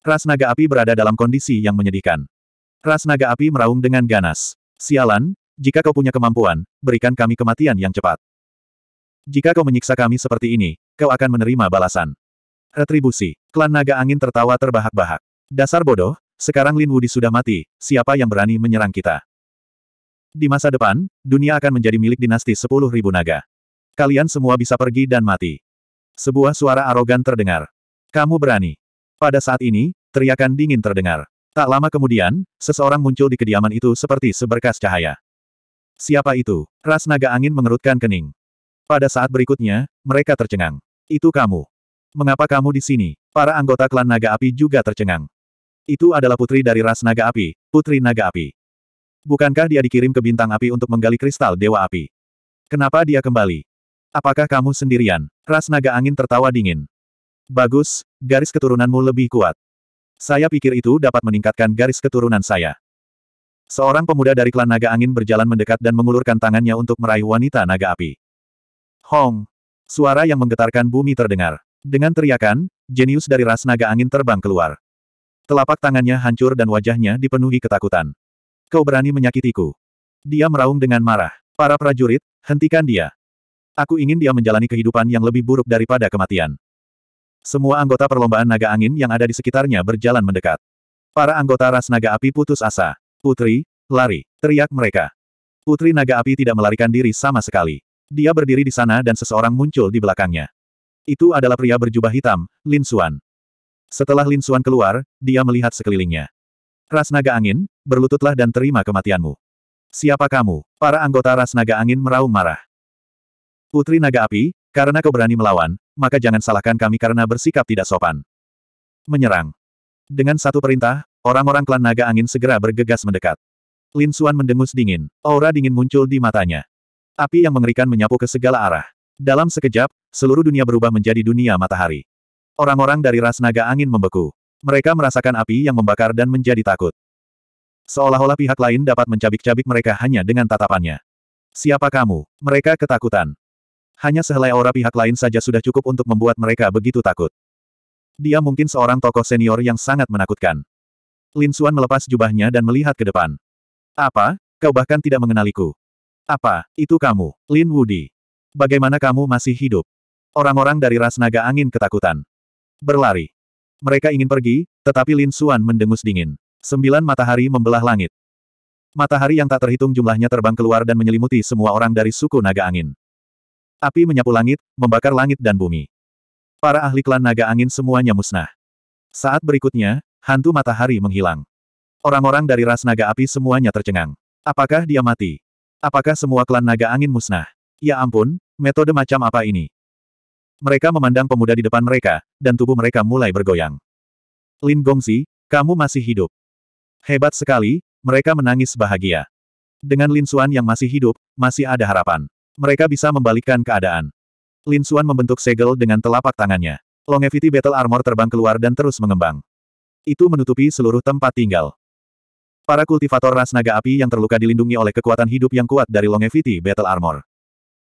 Ras naga api berada dalam kondisi yang menyedihkan. Ras naga api meraung dengan ganas. Sialan, jika kau punya kemampuan, berikan kami kematian yang cepat. Jika kau menyiksa kami seperti ini, kau akan menerima balasan. Retribusi. Klan naga angin tertawa terbahak-bahak. Dasar bodoh, sekarang Lin Wudi sudah mati, siapa yang berani menyerang kita? Di masa depan, dunia akan menjadi milik dinasti sepuluh ribu naga. Kalian semua bisa pergi dan mati. Sebuah suara arogan terdengar. Kamu berani. Pada saat ini, teriakan dingin terdengar. Tak lama kemudian, seseorang muncul di kediaman itu seperti seberkas cahaya. Siapa itu? Ras naga angin mengerutkan kening. Pada saat berikutnya, mereka tercengang. Itu kamu. Mengapa kamu di sini? Para anggota klan naga api juga tercengang. Itu adalah putri dari ras naga api, putri naga api. Bukankah dia dikirim ke bintang api untuk menggali kristal dewa api? Kenapa dia kembali? Apakah kamu sendirian? Ras naga angin tertawa dingin. Bagus, garis keturunanmu lebih kuat. Saya pikir itu dapat meningkatkan garis keturunan saya. Seorang pemuda dari klan naga angin berjalan mendekat dan mengulurkan tangannya untuk meraih wanita naga api. Hong! Suara yang menggetarkan bumi terdengar. Dengan teriakan, jenius dari ras naga angin terbang keluar. Telapak tangannya hancur dan wajahnya dipenuhi ketakutan. Kau berani menyakitiku. Dia meraung dengan marah. Para prajurit, hentikan dia. Aku ingin dia menjalani kehidupan yang lebih buruk daripada kematian. Semua anggota perlombaan naga angin yang ada di sekitarnya berjalan mendekat. Para anggota ras naga api putus asa. Putri, lari, teriak mereka. Putri naga api tidak melarikan diri sama sekali. Dia berdiri di sana dan seseorang muncul di belakangnya. Itu adalah pria berjubah hitam, Lin Xuan. Setelah Lin Xuan keluar, dia melihat sekelilingnya. Ras naga angin, berlututlah dan terima kematianmu. Siapa kamu? Para anggota ras naga angin meraung marah. Putri naga api, karena kau berani melawan, maka jangan salahkan kami karena bersikap tidak sopan. Menyerang. Dengan satu perintah, orang-orang klan naga angin segera bergegas mendekat. Lin Xuan mendengus dingin. Aura dingin muncul di matanya. Api yang mengerikan menyapu ke segala arah. Dalam sekejap, seluruh dunia berubah menjadi dunia matahari. Orang-orang dari ras naga angin membeku. Mereka merasakan api yang membakar dan menjadi takut. Seolah-olah pihak lain dapat mencabik-cabik mereka hanya dengan tatapannya. Siapa kamu? Mereka ketakutan. Hanya sehelai aura pihak lain saja sudah cukup untuk membuat mereka begitu takut. Dia mungkin seorang tokoh senior yang sangat menakutkan. Lin Xuan melepas jubahnya dan melihat ke depan. Apa? Kau bahkan tidak mengenaliku. Apa, itu kamu, Lin Wudi? Bagaimana kamu masih hidup? Orang-orang dari ras naga angin ketakutan. Berlari. Mereka ingin pergi, tetapi Lin Xuan mendengus dingin. Sembilan matahari membelah langit. Matahari yang tak terhitung jumlahnya terbang keluar dan menyelimuti semua orang dari suku naga angin. Api menyapu langit, membakar langit dan bumi. Para ahli klan naga angin semuanya musnah. Saat berikutnya, hantu matahari menghilang. Orang-orang dari ras naga api semuanya tercengang. Apakah dia mati? Apakah semua klan naga angin musnah? Ya ampun, metode macam apa ini? Mereka memandang pemuda di depan mereka, dan tubuh mereka mulai bergoyang. Lin Gongzi, kamu masih hidup. Hebat sekali, mereka menangis bahagia. Dengan Lin Xuan yang masih hidup, masih ada harapan. Mereka bisa membalikkan keadaan. Lin Xuan membentuk segel dengan telapak tangannya. Longevity Battle Armor terbang keluar dan terus mengembang. Itu menutupi seluruh tempat tinggal. Para kultivator ras naga api yang terluka dilindungi oleh kekuatan hidup yang kuat dari Longevity Battle Armor.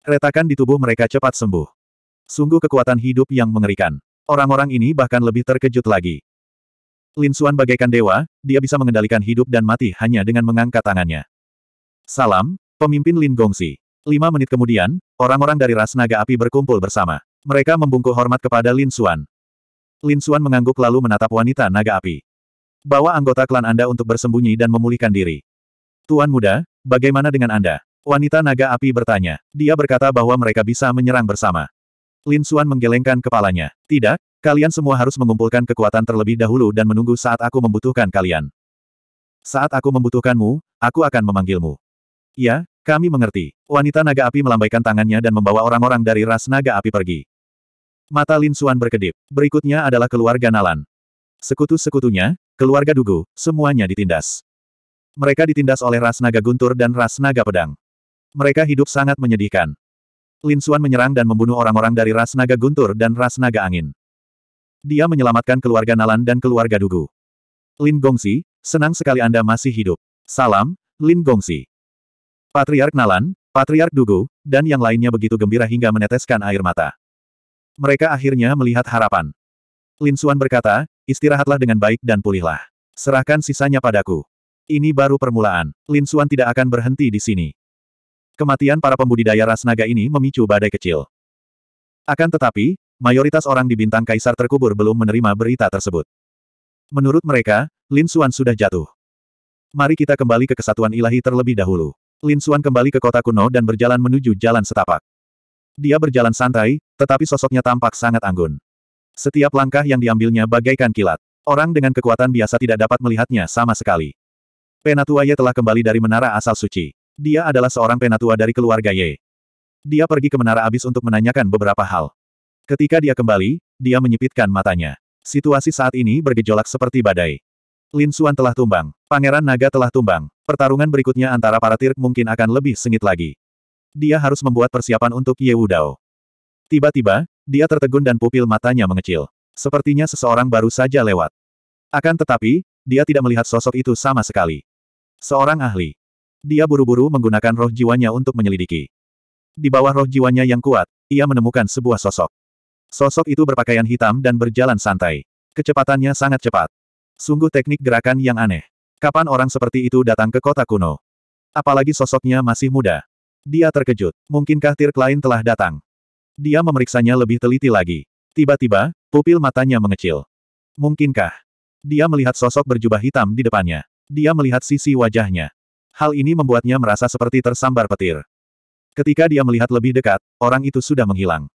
Retakan di tubuh mereka cepat sembuh. Sungguh kekuatan hidup yang mengerikan. Orang-orang ini bahkan lebih terkejut lagi. Lin Xuan bagaikan dewa, dia bisa mengendalikan hidup dan mati hanya dengan mengangkat tangannya. Salam, pemimpin Lin Gongsi. Lima menit kemudian, orang-orang dari ras naga api berkumpul bersama. Mereka membungkuk hormat kepada Lin Xuan. Lin Xuan mengangguk lalu menatap wanita naga api. Bawa anggota klan Anda untuk bersembunyi dan memulihkan diri. Tuan muda, bagaimana dengan Anda? Wanita naga api bertanya. Dia berkata bahwa mereka bisa menyerang bersama. Lin Xuan menggelengkan kepalanya. Tidak, kalian semua harus mengumpulkan kekuatan terlebih dahulu dan menunggu saat aku membutuhkan kalian. Saat aku membutuhkanmu, aku akan memanggilmu. Ya, kami mengerti. Wanita naga api melambaikan tangannya dan membawa orang-orang dari ras naga api pergi. Mata Lin Xuan berkedip. Berikutnya adalah keluarga Nalan. Sekutu-sekutunya, keluarga Dugu, semuanya ditindas. Mereka ditindas oleh ras naga guntur dan ras naga pedang. Mereka hidup sangat menyedihkan. Lin Xuan menyerang dan membunuh orang-orang dari ras naga guntur dan ras naga angin. Dia menyelamatkan keluarga Nalan dan keluarga Dugu. Lin Gongsi, senang sekali Anda masih hidup. Salam, Lin Gongsi. Patriark Nalan, Patriark Dugu, dan yang lainnya begitu gembira hingga meneteskan air mata. Mereka akhirnya melihat harapan. Lin Suan berkata, istirahatlah dengan baik dan pulihlah. Serahkan sisanya padaku. Ini baru permulaan. Lin Suan tidak akan berhenti di sini. Kematian para pembudidaya ras naga ini memicu badai kecil. Akan tetapi, mayoritas orang di bintang kaisar terkubur belum menerima berita tersebut. Menurut mereka, Lin Suan sudah jatuh. Mari kita kembali ke kesatuan ilahi terlebih dahulu. Lin Suan kembali ke kota kuno dan berjalan menuju jalan setapak. Dia berjalan santai, tetapi sosoknya tampak sangat anggun. Setiap langkah yang diambilnya bagaikan kilat. Orang dengan kekuatan biasa tidak dapat melihatnya sama sekali. Penatua Ye telah kembali dari menara asal suci. Dia adalah seorang penatua dari keluarga Ye. Dia pergi ke menara abis untuk menanyakan beberapa hal. Ketika dia kembali, dia menyipitkan matanya. Situasi saat ini bergejolak seperti badai. Lin Suan telah tumbang. Pangeran Naga telah tumbang. Pertarungan berikutnya antara para tirk mungkin akan lebih sengit lagi. Dia harus membuat persiapan untuk Ye Wudao. Tiba-tiba, dia tertegun dan pupil matanya mengecil. Sepertinya seseorang baru saja lewat. Akan tetapi, dia tidak melihat sosok itu sama sekali. Seorang ahli. Dia buru-buru menggunakan roh jiwanya untuk menyelidiki. Di bawah roh jiwanya yang kuat, ia menemukan sebuah sosok. Sosok itu berpakaian hitam dan berjalan santai. Kecepatannya sangat cepat. Sungguh teknik gerakan yang aneh. Kapan orang seperti itu datang ke kota kuno? Apalagi sosoknya masih muda. Dia terkejut. Mungkinkah Tirk lain telah datang? Dia memeriksanya lebih teliti lagi. Tiba-tiba, pupil matanya mengecil. Mungkinkah? Dia melihat sosok berjubah hitam di depannya. Dia melihat sisi wajahnya. Hal ini membuatnya merasa seperti tersambar petir. Ketika dia melihat lebih dekat, orang itu sudah menghilang.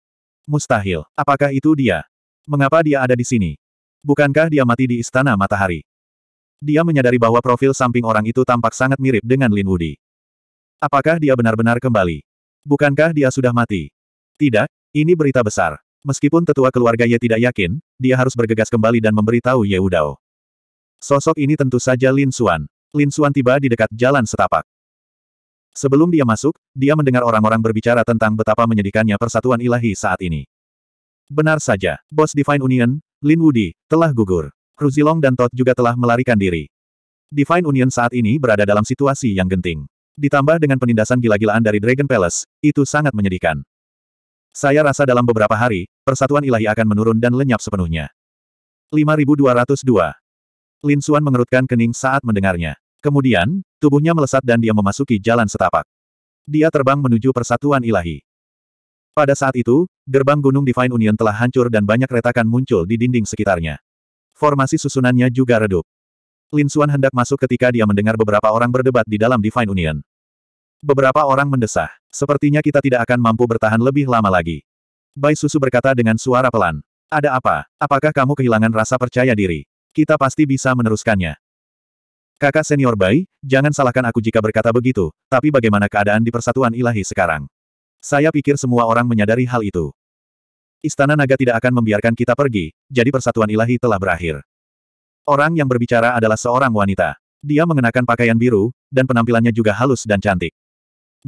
Mustahil. Apakah itu dia? Mengapa dia ada di sini? Bukankah dia mati di Istana Matahari? Dia menyadari bahwa profil samping orang itu tampak sangat mirip dengan Lin Wudi. Apakah dia benar-benar kembali? Bukankah dia sudah mati? Tidak, ini berita besar. Meskipun tetua keluarga Ye tidak yakin, dia harus bergegas kembali dan memberitahu Ye Udao. Sosok ini tentu saja Lin Xuan. Lin Xuan tiba di dekat jalan setapak. Sebelum dia masuk, dia mendengar orang-orang berbicara tentang betapa menyedihkannya persatuan ilahi saat ini. Benar saja, bos Divine Union, Lin Wudi, telah gugur. Ruzilong dan Todd juga telah melarikan diri. Divine Union saat ini berada dalam situasi yang genting. Ditambah dengan penindasan gila-gilaan dari Dragon Palace, itu sangat menyedihkan. Saya rasa dalam beberapa hari, persatuan ilahi akan menurun dan lenyap sepenuhnya. 5202 Lin Suan mengerutkan kening saat mendengarnya. Kemudian, tubuhnya melesat dan dia memasuki jalan setapak. Dia terbang menuju persatuan ilahi. Pada saat itu, gerbang gunung Divine Union telah hancur dan banyak retakan muncul di dinding sekitarnya. Formasi susunannya juga redup. Lin Suan hendak masuk ketika dia mendengar beberapa orang berdebat di dalam Divine Union. Beberapa orang mendesah. Sepertinya kita tidak akan mampu bertahan lebih lama lagi. Bai Susu berkata dengan suara pelan. Ada apa? Apakah kamu kehilangan rasa percaya diri? Kita pasti bisa meneruskannya. Kakak senior Bai, jangan salahkan aku jika berkata begitu, tapi bagaimana keadaan di persatuan ilahi sekarang? Saya pikir semua orang menyadari hal itu. Istana naga tidak akan membiarkan kita pergi, jadi persatuan ilahi telah berakhir. Orang yang berbicara adalah seorang wanita. Dia mengenakan pakaian biru, dan penampilannya juga halus dan cantik.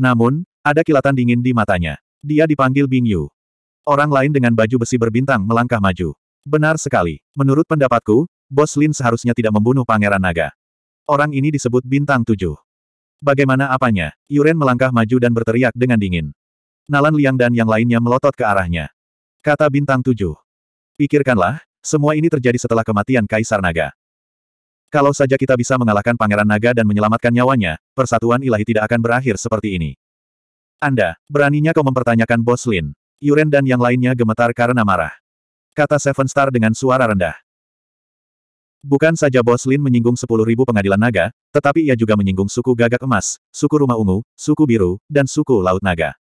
Namun, ada kilatan dingin di matanya. Dia dipanggil Bing Yu. Orang lain dengan baju besi berbintang melangkah maju. Benar sekali. Menurut pendapatku, Bos Lin seharusnya tidak membunuh Pangeran Naga. Orang ini disebut bintang tujuh. Bagaimana apanya? Yuren melangkah maju dan berteriak dengan dingin. Nalan Liang dan yang lainnya melotot ke arahnya. Kata bintang tujuh. Pikirkanlah, semua ini terjadi setelah kematian Kaisar Naga. Kalau saja kita bisa mengalahkan Pangeran Naga dan menyelamatkan nyawanya, persatuan ilahi tidak akan berakhir seperti ini. Anda, beraninya kau mempertanyakan Bos Lin. Yuren dan yang lainnya gemetar karena marah. Kata Seven Star dengan suara rendah. Bukan saja Bos Lin menyinggung ribu pengadilan naga, tetapi ia juga menyinggung suku gagak emas, suku rumah ungu, suku biru, dan suku laut naga.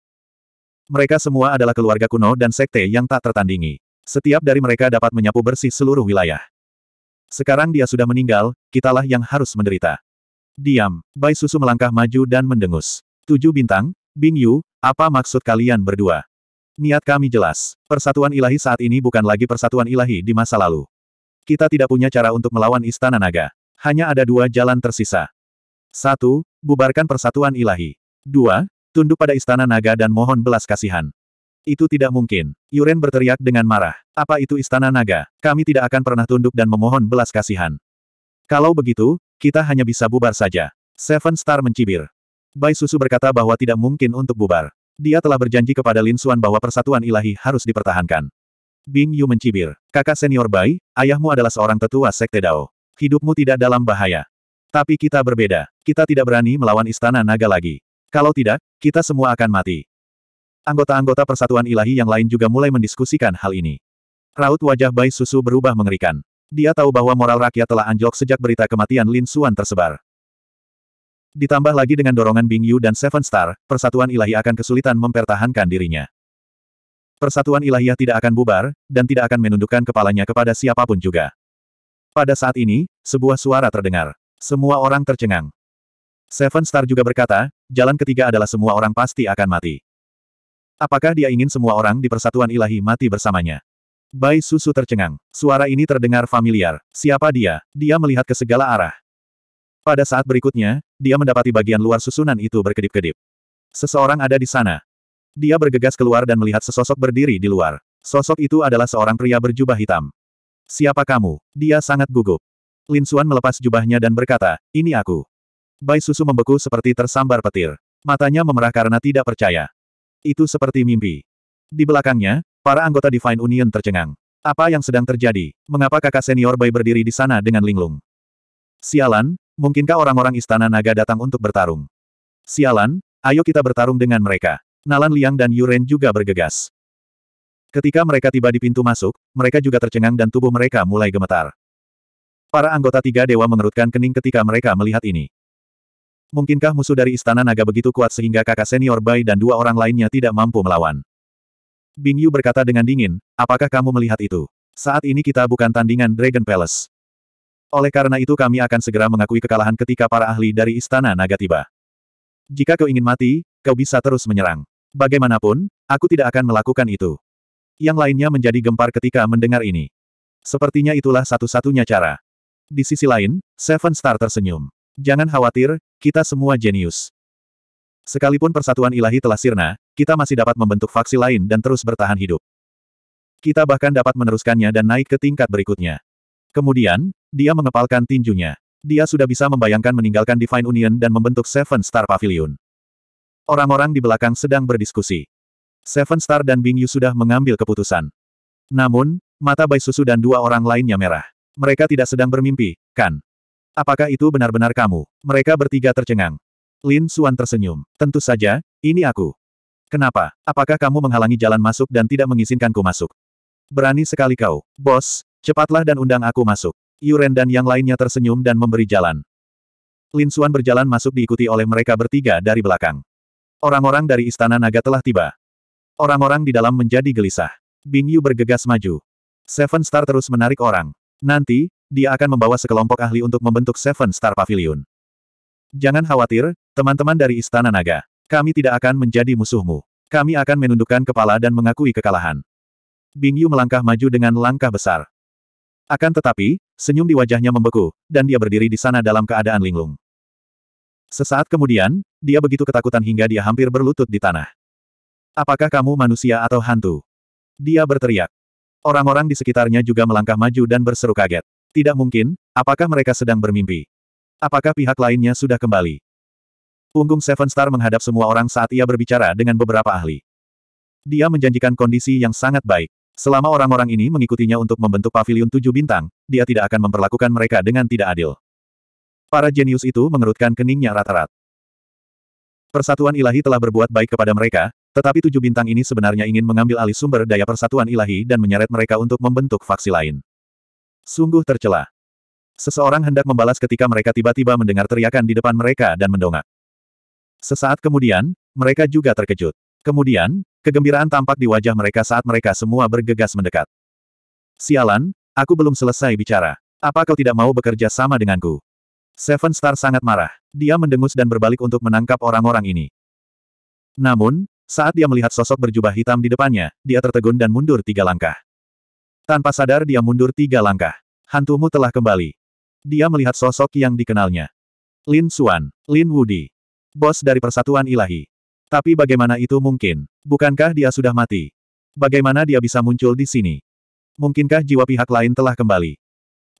Mereka semua adalah keluarga kuno dan sekte yang tak tertandingi. Setiap dari mereka dapat menyapu bersih seluruh wilayah. Sekarang dia sudah meninggal, kitalah yang harus menderita. Diam, Bai Susu melangkah maju dan mendengus. Tujuh bintang, Bing Yu, apa maksud kalian berdua? Niat kami jelas. Persatuan ilahi saat ini bukan lagi persatuan ilahi di masa lalu. Kita tidak punya cara untuk melawan Istana Naga. Hanya ada dua jalan tersisa. Satu, bubarkan persatuan ilahi. Dua, Tunduk pada istana naga dan mohon belas kasihan. Itu tidak mungkin. Yuren berteriak dengan marah. Apa itu istana naga? Kami tidak akan pernah tunduk dan memohon belas kasihan. Kalau begitu, kita hanya bisa bubar saja. Seven Star mencibir. Bai Susu berkata bahwa tidak mungkin untuk bubar. Dia telah berjanji kepada Lin Suan bahwa persatuan ilahi harus dipertahankan. Bing Yu mencibir. Kakak senior Bai, ayahmu adalah seorang tetua Sekte Dao. Hidupmu tidak dalam bahaya. Tapi kita berbeda. Kita tidak berani melawan istana naga lagi. Kalau tidak, kita semua akan mati. Anggota-anggota persatuan ilahi yang lain juga mulai mendiskusikan hal ini. Raut wajah Bai Susu berubah mengerikan. Dia tahu bahwa moral rakyat telah anjlok sejak berita kematian Lin Suan tersebar. Ditambah lagi dengan dorongan Bing Yu dan Seven Star, persatuan ilahi akan kesulitan mempertahankan dirinya. Persatuan ilahiyah tidak akan bubar, dan tidak akan menundukkan kepalanya kepada siapapun juga. Pada saat ini, sebuah suara terdengar. Semua orang tercengang. Seven Star juga berkata, Jalan ketiga adalah semua orang pasti akan mati. Apakah dia ingin semua orang di persatuan ilahi mati bersamanya? Bai Susu tercengang. Suara ini terdengar familiar. Siapa dia? Dia melihat ke segala arah. Pada saat berikutnya, dia mendapati bagian luar susunan itu berkedip-kedip. Seseorang ada di sana. Dia bergegas keluar dan melihat sesosok berdiri di luar. Sosok itu adalah seorang pria berjubah hitam. Siapa kamu? Dia sangat gugup. Lin Xuan melepas jubahnya dan berkata, ini aku. Bai Susu membeku seperti tersambar petir. Matanya memerah karena tidak percaya. Itu seperti mimpi. Di belakangnya, para anggota Divine Union tercengang. Apa yang sedang terjadi? Mengapa kakak senior Bai berdiri di sana dengan linglung? Sialan, mungkinkah orang-orang istana naga datang untuk bertarung? Sialan, ayo kita bertarung dengan mereka. Nalan Liang dan Yuren juga bergegas. Ketika mereka tiba di pintu masuk, mereka juga tercengang dan tubuh mereka mulai gemetar. Para anggota tiga dewa mengerutkan kening ketika mereka melihat ini. Mungkinkah musuh dari Istana Naga begitu kuat sehingga kakak senior Bai dan dua orang lainnya tidak mampu melawan? Bing Yu berkata dengan dingin, apakah kamu melihat itu? Saat ini kita bukan tandingan Dragon Palace. Oleh karena itu kami akan segera mengakui kekalahan ketika para ahli dari Istana Naga tiba. Jika kau ingin mati, kau bisa terus menyerang. Bagaimanapun, aku tidak akan melakukan itu. Yang lainnya menjadi gempar ketika mendengar ini. Sepertinya itulah satu-satunya cara. Di sisi lain, Seven Star tersenyum. Jangan khawatir, kita semua jenius. Sekalipun persatuan ilahi telah sirna, kita masih dapat membentuk faksi lain dan terus bertahan hidup. Kita bahkan dapat meneruskannya dan naik ke tingkat berikutnya. Kemudian, dia mengepalkan tinjunya. Dia sudah bisa membayangkan meninggalkan Divine Union dan membentuk Seven Star Pavilion. Orang-orang di belakang sedang berdiskusi. Seven Star dan Bing Yu sudah mengambil keputusan. Namun, mata Bai Susu dan dua orang lainnya merah. Mereka tidak sedang bermimpi, kan? Apakah itu benar-benar kamu? Mereka bertiga tercengang. Lin Suan tersenyum. Tentu saja, ini aku. Kenapa? Apakah kamu menghalangi jalan masuk dan tidak mengizinkanku masuk? Berani sekali kau. Bos, cepatlah dan undang aku masuk. Yuren dan yang lainnya tersenyum dan memberi jalan. Lin Suan berjalan masuk diikuti oleh mereka bertiga dari belakang. Orang-orang dari Istana Naga telah tiba. Orang-orang di dalam menjadi gelisah. Bing Yu bergegas maju. Seven Star terus menarik orang. Nanti, dia akan membawa sekelompok ahli untuk membentuk Seven Star Pavilion. Jangan khawatir, teman-teman dari Istana Naga. Kami tidak akan menjadi musuhmu. Kami akan menundukkan kepala dan mengakui kekalahan. Bing Yu melangkah maju dengan langkah besar. Akan tetapi, senyum di wajahnya membeku, dan dia berdiri di sana dalam keadaan linglung. Sesaat kemudian, dia begitu ketakutan hingga dia hampir berlutut di tanah. Apakah kamu manusia atau hantu? Dia berteriak. Orang-orang di sekitarnya juga melangkah maju dan berseru kaget. Tidak mungkin, apakah mereka sedang bermimpi? Apakah pihak lainnya sudah kembali? Punggung Seven Star menghadap semua orang saat ia berbicara dengan beberapa ahli. Dia menjanjikan kondisi yang sangat baik. Selama orang-orang ini mengikutinya untuk membentuk pavilion tujuh bintang, dia tidak akan memperlakukan mereka dengan tidak adil. Para jenius itu mengerutkan keningnya rata-rata. Persatuan ilahi telah berbuat baik kepada mereka, tetapi tujuh bintang ini sebenarnya ingin mengambil alih sumber daya persatuan ilahi dan menyeret mereka untuk membentuk faksi lain. Sungguh tercela. Seseorang hendak membalas ketika mereka tiba-tiba mendengar teriakan di depan mereka dan mendongak. Sesaat kemudian, mereka juga terkejut. Kemudian, kegembiraan tampak di wajah mereka saat mereka semua bergegas mendekat. Sialan, aku belum selesai bicara. Apa kau tidak mau bekerja sama denganku? Seven Star sangat marah. Dia mendengus dan berbalik untuk menangkap orang-orang ini. Namun, saat dia melihat sosok berjubah hitam di depannya, dia tertegun dan mundur tiga langkah. Tanpa sadar dia mundur tiga langkah. Hantumu telah kembali. Dia melihat sosok yang dikenalnya. Lin Xuan, Lin Wudi. Bos dari Persatuan Ilahi. Tapi bagaimana itu mungkin? Bukankah dia sudah mati? Bagaimana dia bisa muncul di sini? Mungkinkah jiwa pihak lain telah kembali?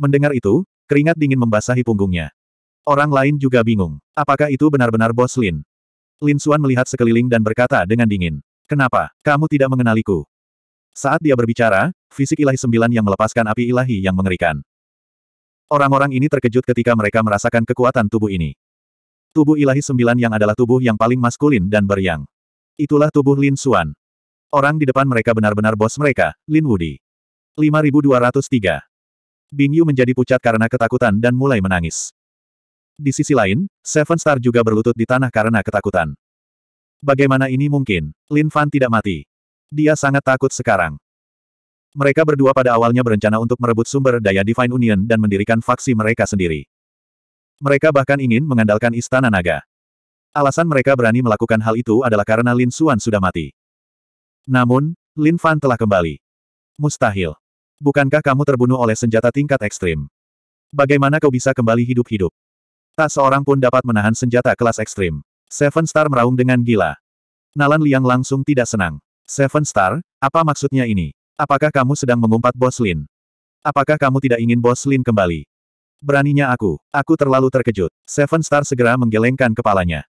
Mendengar itu, keringat dingin membasahi punggungnya. Orang lain juga bingung. Apakah itu benar-benar bos Lin? Lin Xuan melihat sekeliling dan berkata dengan dingin. Kenapa? Kamu tidak mengenaliku. Saat dia berbicara, fisik ilahi sembilan yang melepaskan api ilahi yang mengerikan. Orang-orang ini terkejut ketika mereka merasakan kekuatan tubuh ini. Tubuh ilahi sembilan yang adalah tubuh yang paling maskulin dan beriang. Itulah tubuh Lin Xuan. Orang di depan mereka benar-benar bos mereka, Lin Wudi. 5203. Bing Yu menjadi pucat karena ketakutan dan mulai menangis. Di sisi lain, Seven Star juga berlutut di tanah karena ketakutan. Bagaimana ini mungkin? Lin Fan tidak mati. Dia sangat takut sekarang. Mereka berdua pada awalnya berencana untuk merebut sumber daya Divine Union dan mendirikan faksi mereka sendiri. Mereka bahkan ingin mengandalkan Istana Naga. Alasan mereka berani melakukan hal itu adalah karena Lin Xuan sudah mati. Namun, Lin Fan telah kembali. Mustahil. Bukankah kamu terbunuh oleh senjata tingkat ekstrim? Bagaimana kau bisa kembali hidup-hidup? Tak seorang pun dapat menahan senjata kelas ekstrim. Seven Star meraung dengan gila. Nalan Liang langsung tidak senang. Seven Star, apa maksudnya ini? Apakah kamu sedang mengumpat Bos Lin? Apakah kamu tidak ingin Bos Lin kembali? Beraninya aku, aku terlalu terkejut. Seven Star segera menggelengkan kepalanya.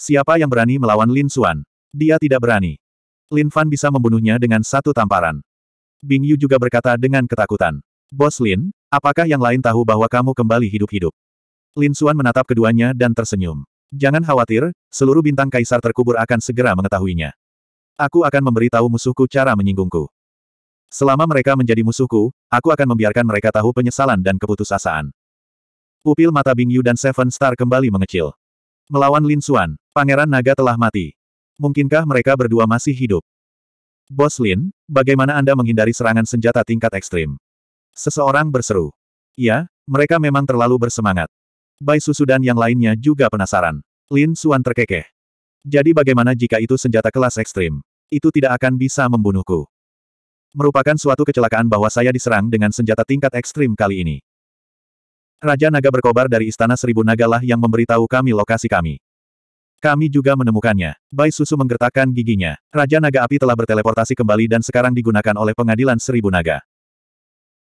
Siapa yang berani melawan Lin Xuan? Dia tidak berani. Lin Fan bisa membunuhnya dengan satu tamparan. Bing Yu juga berkata dengan ketakutan. Bos Lin, apakah yang lain tahu bahwa kamu kembali hidup-hidup? Lin Xuan menatap keduanya dan tersenyum. Jangan khawatir, seluruh bintang kaisar terkubur akan segera mengetahuinya. Aku akan memberitahu musuhku cara menyinggungku. Selama mereka menjadi musuhku, aku akan membiarkan mereka tahu penyesalan dan keputusasaan. Pupil mata Bingyu dan Seven Star kembali mengecil. Melawan Lin Xuan, Pangeran Naga telah mati. Mungkinkah mereka berdua masih hidup? Bos Lin, bagaimana Anda menghindari serangan senjata tingkat ekstrim? Seseorang berseru. Ya, mereka memang terlalu bersemangat. Bai Susu dan yang lainnya juga penasaran. Lin Xuan terkekeh. Jadi bagaimana jika itu senjata kelas ekstrim? Itu tidak akan bisa membunuhku. Merupakan suatu kecelakaan bahwa saya diserang dengan senjata tingkat ekstrim kali ini. Raja Naga berkobar dari Istana Seribu Naga lah yang memberitahu kami lokasi kami. Kami juga menemukannya. Bai Susu menggertakkan giginya. Raja Naga Api telah berteleportasi kembali dan sekarang digunakan oleh pengadilan Seribu Naga.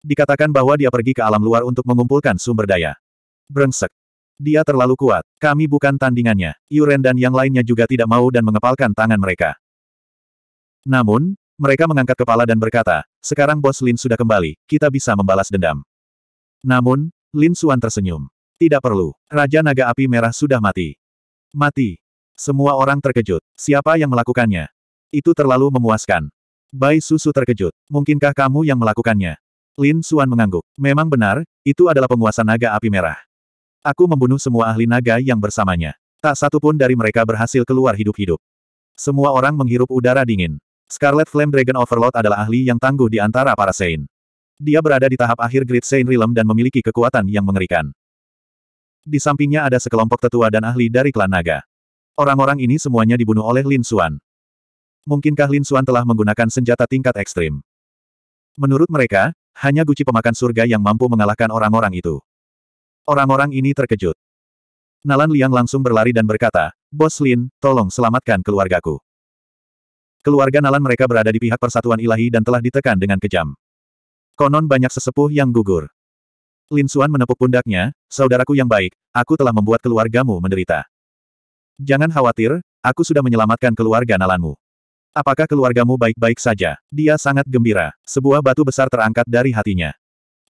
Dikatakan bahwa dia pergi ke alam luar untuk mengumpulkan sumber daya. Brengsek. Dia terlalu kuat. Kami bukan tandingannya. Yuren dan yang lainnya juga tidak mau dan mengepalkan tangan mereka. Namun, mereka mengangkat kepala dan berkata, sekarang bos Lin sudah kembali, kita bisa membalas dendam. Namun, Lin Suan tersenyum. Tidak perlu. Raja Naga Api Merah sudah mati. Mati. Semua orang terkejut. Siapa yang melakukannya? Itu terlalu memuaskan. Bai Susu terkejut. Mungkinkah kamu yang melakukannya? Lin Suan mengangguk. Memang benar, itu adalah penguasa Naga Api Merah. Aku membunuh semua ahli naga yang bersamanya. Tak satu pun dari mereka berhasil keluar hidup-hidup. Semua orang menghirup udara dingin. Scarlet Flame Dragon Overlord adalah ahli yang tangguh di antara para Sein. Dia berada di tahap akhir Great Sein Realm dan memiliki kekuatan yang mengerikan. Di sampingnya ada sekelompok tetua dan ahli dari klan naga. Orang-orang ini semuanya dibunuh oleh Lin Xuan. Mungkinkah Lin Xuan telah menggunakan senjata tingkat ekstrim? Menurut mereka, hanya Guci pemakan surga yang mampu mengalahkan orang-orang itu. Orang-orang ini terkejut. Nalan Liang langsung berlari dan berkata, Bos Lin, tolong selamatkan keluargaku. Keluarga Nalan mereka berada di pihak persatuan ilahi dan telah ditekan dengan kejam. Konon banyak sesepuh yang gugur. Lin Xuan menepuk pundaknya, saudaraku yang baik, aku telah membuat keluargamu menderita. Jangan khawatir, aku sudah menyelamatkan keluarga Nalanmu. Apakah keluargamu baik-baik saja? Dia sangat gembira. Sebuah batu besar terangkat dari hatinya.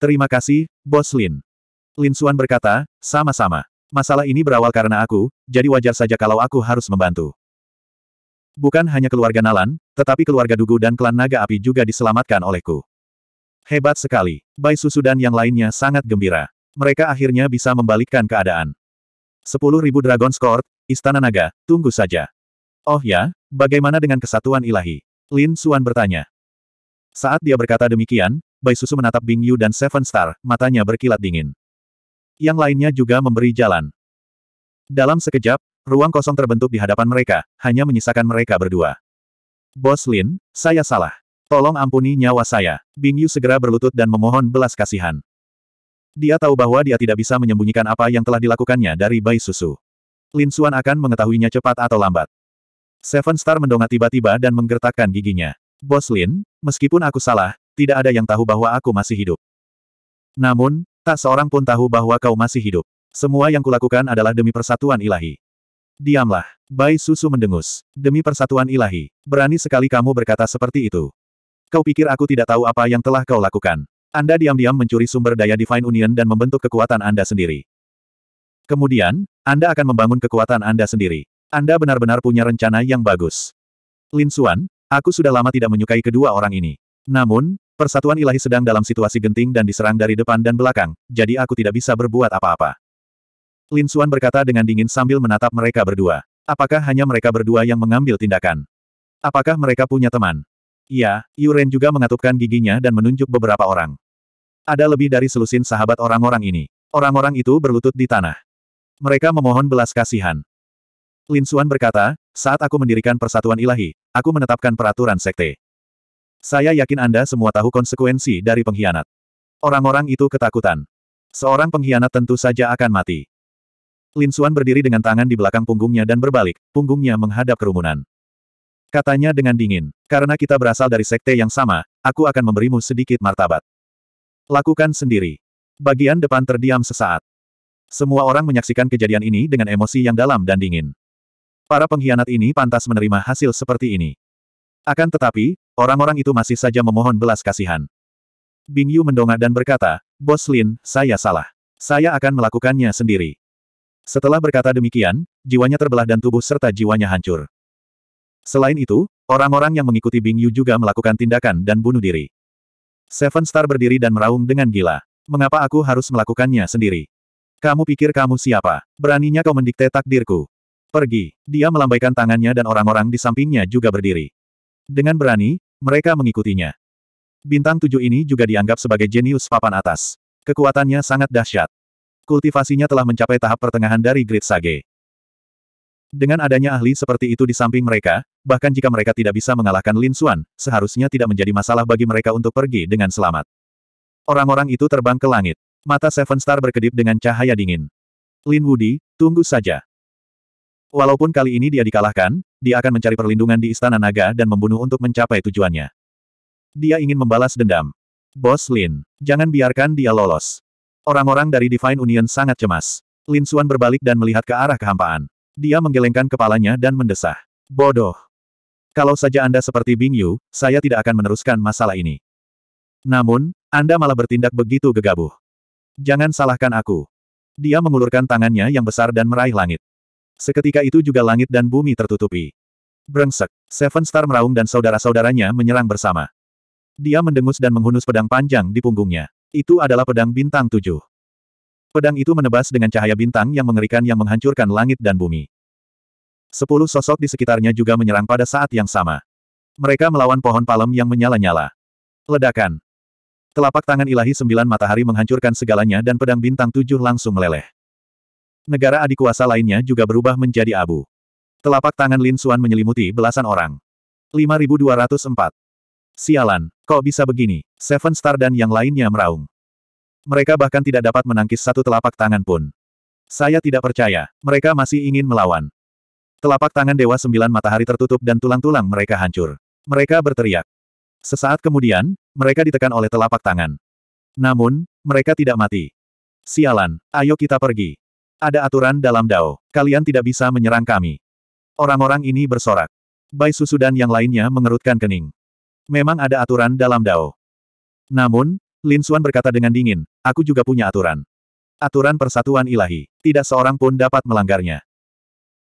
Terima kasih, Bos Lin. Lin Xuan berkata, sama-sama. Masalah ini berawal karena aku, jadi wajar saja kalau aku harus membantu. Bukan hanya keluarga Nalan, tetapi keluarga Dugu dan klan Naga Api juga diselamatkan olehku. Hebat sekali. Bai Susu dan yang lainnya sangat gembira. Mereka akhirnya bisa membalikkan keadaan. 10.000 Dragon Court, Istana Naga, tunggu saja. Oh ya, bagaimana dengan kesatuan ilahi? Lin Suan bertanya. Saat dia berkata demikian, Bai Susu menatap Bing Yu dan Seven Star, matanya berkilat dingin yang lainnya juga memberi jalan. Dalam sekejap, ruang kosong terbentuk di hadapan mereka, hanya menyisakan mereka berdua. Bos Lin, saya salah. Tolong ampuni nyawa saya. Bing Yu segera berlutut dan memohon belas kasihan. Dia tahu bahwa dia tidak bisa menyembunyikan apa yang telah dilakukannya dari bayi susu. Lin Xuan akan mengetahuinya cepat atau lambat. Seven Star mendongak tiba-tiba dan menggertakkan giginya. Bos Lin, meskipun aku salah, tidak ada yang tahu bahwa aku masih hidup. Namun, Tak seorang pun tahu bahwa kau masih hidup. Semua yang kulakukan adalah demi persatuan ilahi. Diamlah. Bai Susu mendengus. Demi persatuan ilahi. Berani sekali kamu berkata seperti itu. Kau pikir aku tidak tahu apa yang telah kau lakukan. Anda diam-diam mencuri sumber daya Divine Union dan membentuk kekuatan Anda sendiri. Kemudian, Anda akan membangun kekuatan Anda sendiri. Anda benar-benar punya rencana yang bagus. Lin Xuan, aku sudah lama tidak menyukai kedua orang ini. Namun, Persatuan ilahi sedang dalam situasi genting dan diserang dari depan dan belakang, jadi aku tidak bisa berbuat apa-apa. Lin Xuan berkata dengan dingin sambil menatap mereka berdua. Apakah hanya mereka berdua yang mengambil tindakan? Apakah mereka punya teman? Iya, Yuren juga mengatupkan giginya dan menunjuk beberapa orang. Ada lebih dari selusin sahabat orang-orang ini. Orang-orang itu berlutut di tanah. Mereka memohon belas kasihan. Lin Xuan berkata, saat aku mendirikan persatuan ilahi, aku menetapkan peraturan sekte. Saya yakin Anda semua tahu konsekuensi dari pengkhianat. Orang-orang itu ketakutan. Seorang pengkhianat tentu saja akan mati. Lin Suan berdiri dengan tangan di belakang punggungnya dan berbalik, punggungnya menghadap kerumunan. Katanya dengan dingin, karena kita berasal dari sekte yang sama, aku akan memberimu sedikit martabat. Lakukan sendiri. Bagian depan terdiam sesaat. Semua orang menyaksikan kejadian ini dengan emosi yang dalam dan dingin. Para pengkhianat ini pantas menerima hasil seperti ini. Akan tetapi, orang-orang itu masih saja memohon belas kasihan. Bing Yu mendongak dan berkata, Bos Lin, saya salah. Saya akan melakukannya sendiri. Setelah berkata demikian, jiwanya terbelah dan tubuh serta jiwanya hancur. Selain itu, orang-orang yang mengikuti Bing Yu juga melakukan tindakan dan bunuh diri. Seven Star berdiri dan meraung dengan gila. Mengapa aku harus melakukannya sendiri? Kamu pikir kamu siapa? Beraninya kau mendikte takdirku. Pergi. Dia melambaikan tangannya dan orang-orang di sampingnya juga berdiri. Dengan berani, mereka mengikutinya. Bintang tujuh ini juga dianggap sebagai jenius papan atas. Kekuatannya sangat dahsyat. Kultivasinya telah mencapai tahap pertengahan dari Great Sage. Dengan adanya ahli seperti itu di samping mereka, bahkan jika mereka tidak bisa mengalahkan Lin Xuan, seharusnya tidak menjadi masalah bagi mereka untuk pergi dengan selamat. Orang-orang itu terbang ke langit. Mata Seven Star berkedip dengan cahaya dingin. Lin Wudi, tunggu saja. Walaupun kali ini dia dikalahkan, dia akan mencari perlindungan di Istana Naga dan membunuh untuk mencapai tujuannya. Dia ingin membalas dendam. Bos Lin, jangan biarkan dia lolos. Orang-orang dari Divine Union sangat cemas. Lin Suan berbalik dan melihat ke arah kehampaan. Dia menggelengkan kepalanya dan mendesah. Bodoh. Kalau saja Anda seperti Bing Yu, saya tidak akan meneruskan masalah ini. Namun, Anda malah bertindak begitu gegabah. Jangan salahkan aku. Dia mengulurkan tangannya yang besar dan meraih langit. Seketika itu juga langit dan bumi tertutupi. Brengsek, Seven Star meraung dan saudara-saudaranya menyerang bersama. Dia mendengus dan menghunus pedang panjang di punggungnya. Itu adalah pedang bintang tujuh. Pedang itu menebas dengan cahaya bintang yang mengerikan yang menghancurkan langit dan bumi. Sepuluh sosok di sekitarnya juga menyerang pada saat yang sama. Mereka melawan pohon palem yang menyala-nyala. Ledakan. Telapak tangan ilahi sembilan matahari menghancurkan segalanya dan pedang bintang tujuh langsung meleleh negara adikuasa lainnya juga berubah menjadi abu. Telapak tangan Lin Xuan menyelimuti belasan orang. 5204. Sialan, kok bisa begini? Seven Star dan yang lainnya meraung. Mereka bahkan tidak dapat menangkis satu telapak tangan pun. Saya tidak percaya, mereka masih ingin melawan. Telapak tangan Dewa Sembilan Matahari tertutup dan tulang-tulang mereka hancur. Mereka berteriak. Sesaat kemudian, mereka ditekan oleh telapak tangan. Namun, mereka tidak mati. Sialan, ayo kita pergi. Ada aturan dalam Dao. Kalian tidak bisa menyerang kami. Orang-orang ini bersorak. Bai Susu dan yang lainnya mengerutkan kening. Memang ada aturan dalam Dao. Namun, Lin Xuan berkata dengan dingin, aku juga punya aturan. Aturan persatuan ilahi. Tidak seorang pun dapat melanggarnya.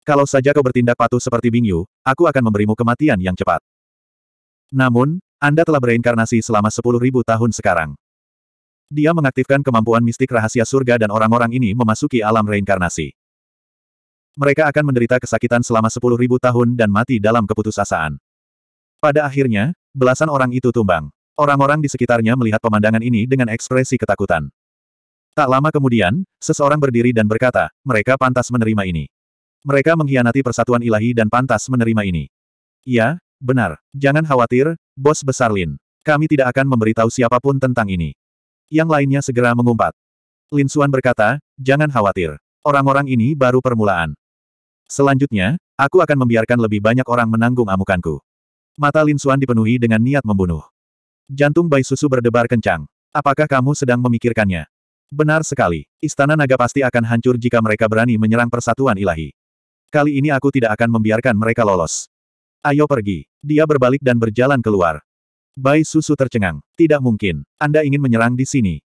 Kalau saja kau bertindak patuh seperti Bingyu, aku akan memberimu kematian yang cepat. Namun, Anda telah bereinkarnasi selama sepuluh ribu tahun sekarang. Dia mengaktifkan kemampuan mistik rahasia surga dan orang-orang ini memasuki alam reinkarnasi. Mereka akan menderita kesakitan selama sepuluh ribu tahun dan mati dalam keputusasaan. Pada akhirnya, belasan orang itu tumbang. Orang-orang di sekitarnya melihat pemandangan ini dengan ekspresi ketakutan. Tak lama kemudian, seseorang berdiri dan berkata, mereka pantas menerima ini. Mereka mengkhianati persatuan ilahi dan pantas menerima ini. Ya, benar. Jangan khawatir, Bos Besar Lin. Kami tidak akan memberitahu siapapun tentang ini yang lainnya segera mengumpat. Lin Xuan berkata, jangan khawatir. Orang-orang ini baru permulaan. Selanjutnya, aku akan membiarkan lebih banyak orang menanggung amukanku. Mata Lin Xuan dipenuhi dengan niat membunuh. Jantung Bai Susu berdebar kencang. Apakah kamu sedang memikirkannya? Benar sekali. Istana naga pasti akan hancur jika mereka berani menyerang persatuan ilahi. Kali ini aku tidak akan membiarkan mereka lolos. Ayo pergi. Dia berbalik dan berjalan keluar. Bai Susu tercengang. Tidak mungkin. Anda ingin menyerang di sini.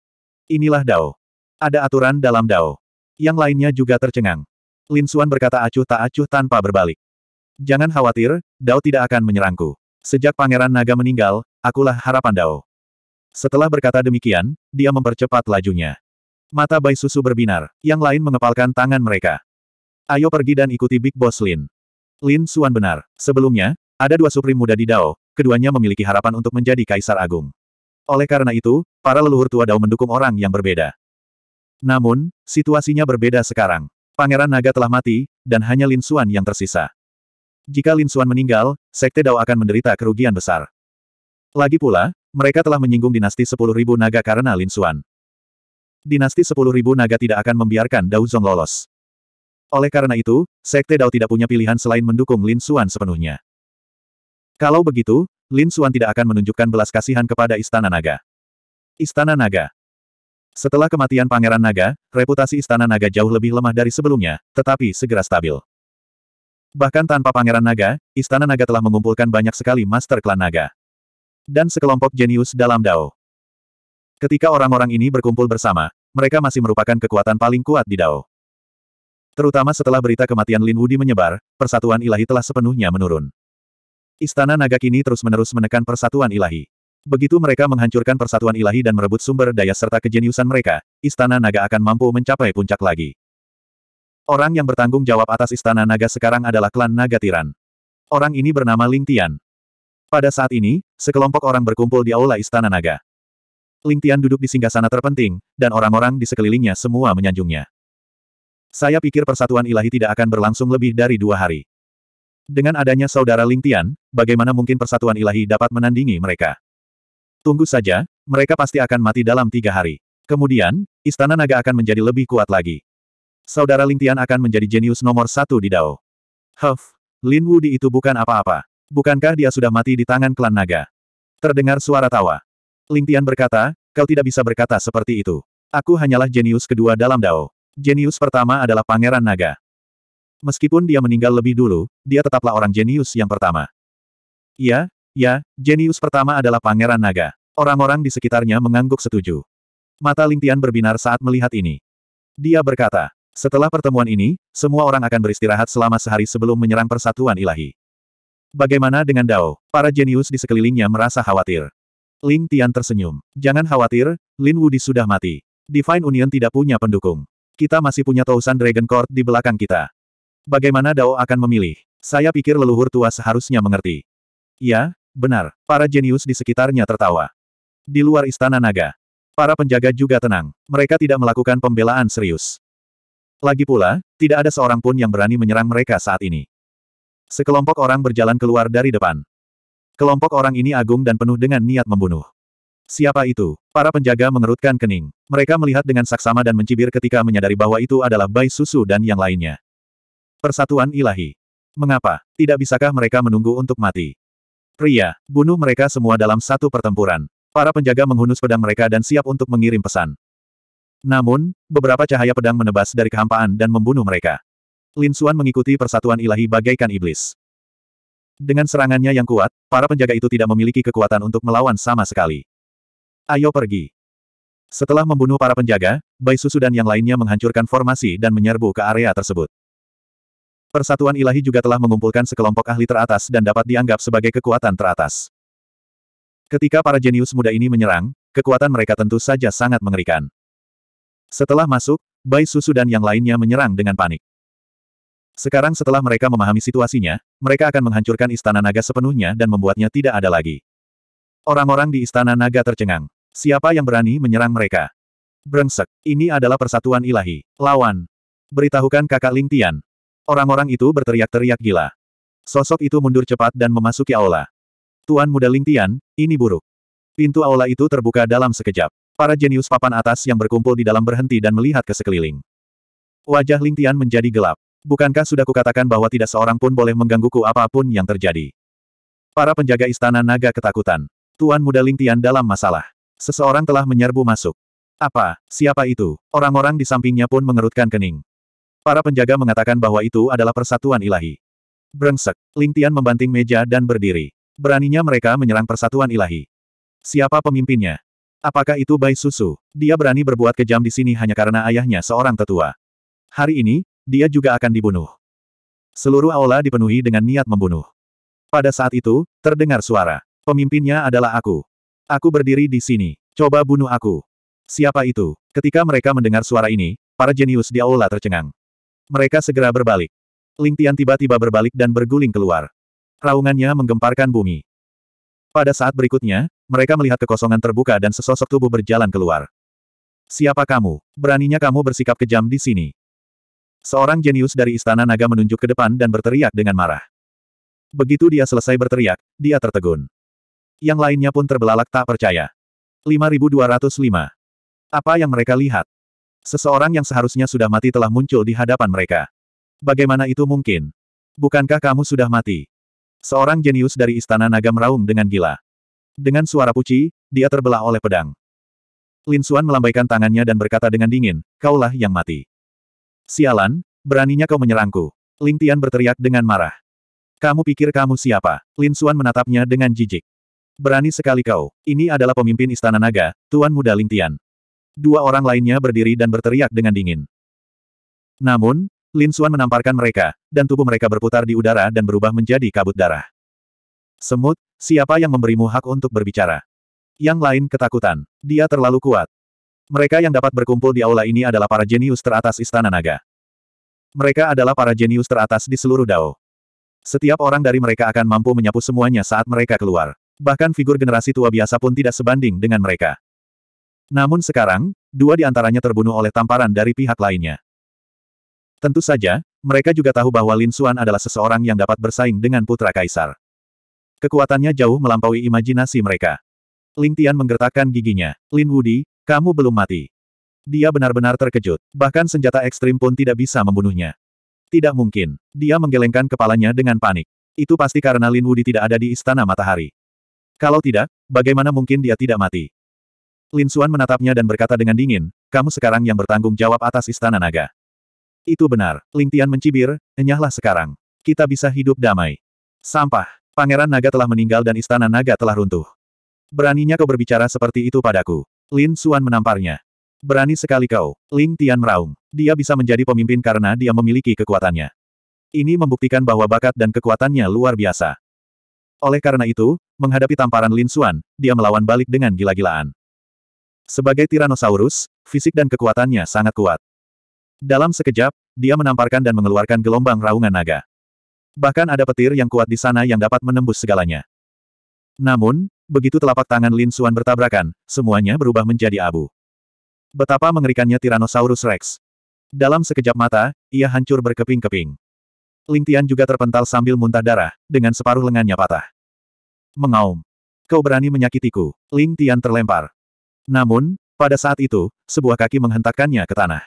Inilah Dao. Ada aturan dalam Dao. Yang lainnya juga tercengang. Lin Suan berkata acuh tak acuh tanpa berbalik. Jangan khawatir, Dao tidak akan menyerangku. Sejak Pangeran Naga meninggal, akulah harapan Dao. Setelah berkata demikian, dia mempercepat lajunya. Mata Bai Susu berbinar, yang lain mengepalkan tangan mereka. Ayo pergi dan ikuti Big Boss Lin. Lin Suan benar. Sebelumnya, ada dua suprim muda di Dao, keduanya memiliki harapan untuk menjadi kaisar agung. Oleh karena itu, para leluhur tua Dao mendukung orang yang berbeda. Namun, situasinya berbeda sekarang. Pangeran Naga telah mati, dan hanya Lin Xuan yang tersisa. Jika Lin Xuan meninggal, Sekte Dao akan menderita kerugian besar. Lagi pula, mereka telah menyinggung dinasti 10.000 naga karena Lin Xuan. Dinasti 10.000 naga tidak akan membiarkan Dao Zong lolos. Oleh karena itu, Sekte Dao tidak punya pilihan selain mendukung Lin Xuan sepenuhnya. Kalau begitu, Lin Xuan tidak akan menunjukkan belas kasihan kepada Istana Naga. Istana Naga Setelah kematian Pangeran Naga, reputasi Istana Naga jauh lebih lemah dari sebelumnya, tetapi segera stabil. Bahkan tanpa Pangeran Naga, Istana Naga telah mengumpulkan banyak sekali Master Klan Naga. Dan sekelompok jenius dalam Dao. Ketika orang-orang ini berkumpul bersama, mereka masih merupakan kekuatan paling kuat di Dao. Terutama setelah berita kematian Lin Wudi menyebar, persatuan ilahi telah sepenuhnya menurun. Istana naga kini terus-menerus menekan persatuan ilahi. Begitu mereka menghancurkan persatuan ilahi dan merebut sumber daya serta kejeniusan mereka, istana naga akan mampu mencapai puncak lagi. Orang yang bertanggung jawab atas istana naga sekarang adalah klan naga tiran. Orang ini bernama Ling Tian. Pada saat ini, sekelompok orang berkumpul di aula istana naga. Ling Tian duduk di singgasana terpenting, dan orang-orang di sekelilingnya semua menyanjungnya. Saya pikir persatuan ilahi tidak akan berlangsung lebih dari dua hari. Dengan adanya saudara Ling Tian, bagaimana mungkin persatuan ilahi dapat menandingi mereka? Tunggu saja, mereka pasti akan mati dalam tiga hari. Kemudian, Istana Naga akan menjadi lebih kuat lagi. Saudara Ling Tian akan menjadi jenius nomor satu di Dao. Huff, Lin Wu di itu bukan apa-apa. Bukankah dia sudah mati di tangan klan naga? Terdengar suara tawa. Ling Tian berkata, kau tidak bisa berkata seperti itu. Aku hanyalah jenius kedua dalam Dao. Jenius pertama adalah Pangeran Naga. Meskipun dia meninggal lebih dulu, dia tetaplah orang jenius yang pertama. Ya, ya, jenius pertama adalah Pangeran Naga. Orang-orang di sekitarnya mengangguk setuju. Mata Lingtian berbinar saat melihat ini. Dia berkata, setelah pertemuan ini, semua orang akan beristirahat selama sehari sebelum menyerang persatuan ilahi. Bagaimana dengan Dao? Para jenius di sekelilingnya merasa khawatir. Ling Tian tersenyum. Jangan khawatir, Lin Wudi sudah mati. Divine Union tidak punya pendukung. Kita masih punya Tausan Dragon Court di belakang kita. Bagaimana Dao akan memilih? Saya pikir leluhur tua seharusnya mengerti. Ya, benar. Para jenius di sekitarnya tertawa. Di luar istana naga. Para penjaga juga tenang. Mereka tidak melakukan pembelaan serius. Lagi pula, tidak ada seorang pun yang berani menyerang mereka saat ini. Sekelompok orang berjalan keluar dari depan. Kelompok orang ini agung dan penuh dengan niat membunuh. Siapa itu? Para penjaga mengerutkan kening. Mereka melihat dengan saksama dan mencibir ketika menyadari bahwa itu adalah Bai Susu dan yang lainnya. Persatuan ilahi. Mengapa? Tidak bisakah mereka menunggu untuk mati? Pria, bunuh mereka semua dalam satu pertempuran. Para penjaga menghunus pedang mereka dan siap untuk mengirim pesan. Namun, beberapa cahaya pedang menebas dari kehampaan dan membunuh mereka. Lin Xuan mengikuti persatuan ilahi bagaikan iblis. Dengan serangannya yang kuat, para penjaga itu tidak memiliki kekuatan untuk melawan sama sekali. Ayo pergi. Setelah membunuh para penjaga, Bai Susu dan yang lainnya menghancurkan formasi dan menyerbu ke area tersebut. Persatuan Ilahi juga telah mengumpulkan sekelompok ahli teratas dan dapat dianggap sebagai kekuatan teratas. Ketika para jenius muda ini menyerang, kekuatan mereka tentu saja sangat mengerikan. Setelah masuk, Bai Susu dan yang lainnya menyerang dengan panik. Sekarang setelah mereka memahami situasinya, mereka akan menghancurkan istana naga sepenuhnya dan membuatnya tidak ada lagi. Orang-orang di istana naga tercengang. Siapa yang berani menyerang mereka? Brengsek, ini adalah persatuan ilahi. Lawan. Beritahukan kakak Ling Tian. Orang-orang itu berteriak-teriak gila. Sosok itu mundur cepat dan memasuki aula. Tuan muda Lingtian, ini buruk. Pintu aula itu terbuka dalam sekejap. Para jenius papan atas yang berkumpul di dalam berhenti dan melihat ke sekeliling. Wajah Lingtian menjadi gelap. Bukankah sudah kukatakan bahwa tidak seorang pun boleh menggangguku apapun yang terjadi? Para penjaga istana naga ketakutan. Tuan muda Lingtian dalam masalah. Seseorang telah menyerbu masuk. Apa? Siapa itu? Orang-orang di sampingnya pun mengerutkan kening. Para penjaga mengatakan bahwa itu adalah persatuan ilahi. Brengsek, Ling Tian membanting meja dan berdiri. Beraninya mereka menyerang persatuan ilahi. Siapa pemimpinnya? Apakah itu Bai Susu? Dia berani berbuat kejam di sini hanya karena ayahnya seorang tetua. Hari ini, dia juga akan dibunuh. Seluruh aula dipenuhi dengan niat membunuh. Pada saat itu, terdengar suara. Pemimpinnya adalah aku. Aku berdiri di sini. Coba bunuh aku. Siapa itu? Ketika mereka mendengar suara ini, para jenius di aula tercengang. Mereka segera berbalik. Ling Tian tiba-tiba berbalik dan berguling keluar. Raungannya menggemparkan bumi. Pada saat berikutnya, mereka melihat kekosongan terbuka dan sesosok tubuh berjalan keluar. Siapa kamu? Beraninya kamu bersikap kejam di sini. Seorang jenius dari Istana Naga menunjuk ke depan dan berteriak dengan marah. Begitu dia selesai berteriak, dia tertegun. Yang lainnya pun terbelalak tak percaya. 5205. Apa yang mereka lihat? Seseorang yang seharusnya sudah mati telah muncul di hadapan mereka. Bagaimana itu mungkin? Bukankah kamu sudah mati? Seorang jenius dari istana naga meraung dengan gila. Dengan suara puci, dia terbelah oleh pedang. Lin Xuan melambaikan tangannya dan berkata dengan dingin, kaulah yang mati. Sialan, beraninya kau menyerangku. Ling Tian berteriak dengan marah. Kamu pikir kamu siapa? Lin Xuan menatapnya dengan jijik. Berani sekali kau. Ini adalah pemimpin istana naga, Tuan Muda Ling Tian dua orang lainnya berdiri dan berteriak dengan dingin. Namun, Lin Xuan menamparkan mereka, dan tubuh mereka berputar di udara dan berubah menjadi kabut darah. Semut, siapa yang memberimu hak untuk berbicara? Yang lain ketakutan. Dia terlalu kuat. Mereka yang dapat berkumpul di aula ini adalah para jenius teratas Istana Naga. Mereka adalah para jenius teratas di seluruh Dao. Setiap orang dari mereka akan mampu menyapu semuanya saat mereka keluar. Bahkan figur generasi tua biasa pun tidak sebanding dengan mereka. Namun sekarang, dua di antaranya terbunuh oleh tamparan dari pihak lainnya. Tentu saja, mereka juga tahu bahwa Lin Xuan adalah seseorang yang dapat bersaing dengan Putra Kaisar. Kekuatannya jauh melampaui imajinasi mereka. Ling Tian menggertakkan giginya. Lin Wudi, kamu belum mati. Dia benar-benar terkejut. Bahkan senjata ekstrim pun tidak bisa membunuhnya. Tidak mungkin. Dia menggelengkan kepalanya dengan panik. Itu pasti karena Lin Wudi tidak ada di Istana Matahari. Kalau tidak, bagaimana mungkin dia tidak mati? Lin Xuan menatapnya dan berkata dengan dingin, kamu sekarang yang bertanggung jawab atas istana naga. Itu benar, Ling Tian mencibir, enyahlah sekarang. Kita bisa hidup damai. Sampah, pangeran naga telah meninggal dan istana naga telah runtuh. Beraninya kau berbicara seperti itu padaku. Lin Xuan menamparnya. Berani sekali kau, Ling Tian meraung. Dia bisa menjadi pemimpin karena dia memiliki kekuatannya. Ini membuktikan bahwa bakat dan kekuatannya luar biasa. Oleh karena itu, menghadapi tamparan Lin Xuan, dia melawan balik dengan gila-gilaan. Sebagai Tyrannosaurus, fisik dan kekuatannya sangat kuat. Dalam sekejap, dia menamparkan dan mengeluarkan gelombang raungan naga. Bahkan ada petir yang kuat di sana yang dapat menembus segalanya. Namun, begitu telapak tangan Lin Xuan bertabrakan, semuanya berubah menjadi abu. Betapa mengerikannya Tyrannosaurus Rex. Dalam sekejap mata, ia hancur berkeping-keping. Ling Tian juga terpental sambil muntah darah, dengan separuh lengannya patah. Mengaum. Kau berani menyakitiku. Ling Tian terlempar. Namun, pada saat itu, sebuah kaki menghentakkannya ke tanah.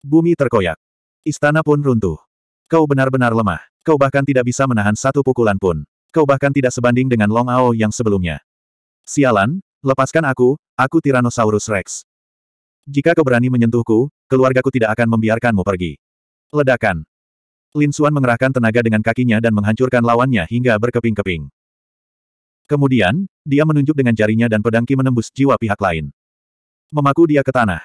Bumi terkoyak. Istana pun runtuh. Kau benar-benar lemah. Kau bahkan tidak bisa menahan satu pukulan pun. Kau bahkan tidak sebanding dengan Long Ao yang sebelumnya. Sialan, lepaskan aku, aku Tyrannosaurus Rex. Jika kau berani menyentuhku, keluargaku tidak akan membiarkanmu pergi. Ledakan. Lin Xuan mengerahkan tenaga dengan kakinya dan menghancurkan lawannya hingga berkeping-keping. Kemudian, dia menunjuk dengan jarinya dan pedangki menembus jiwa pihak lain. Memaku dia ke tanah.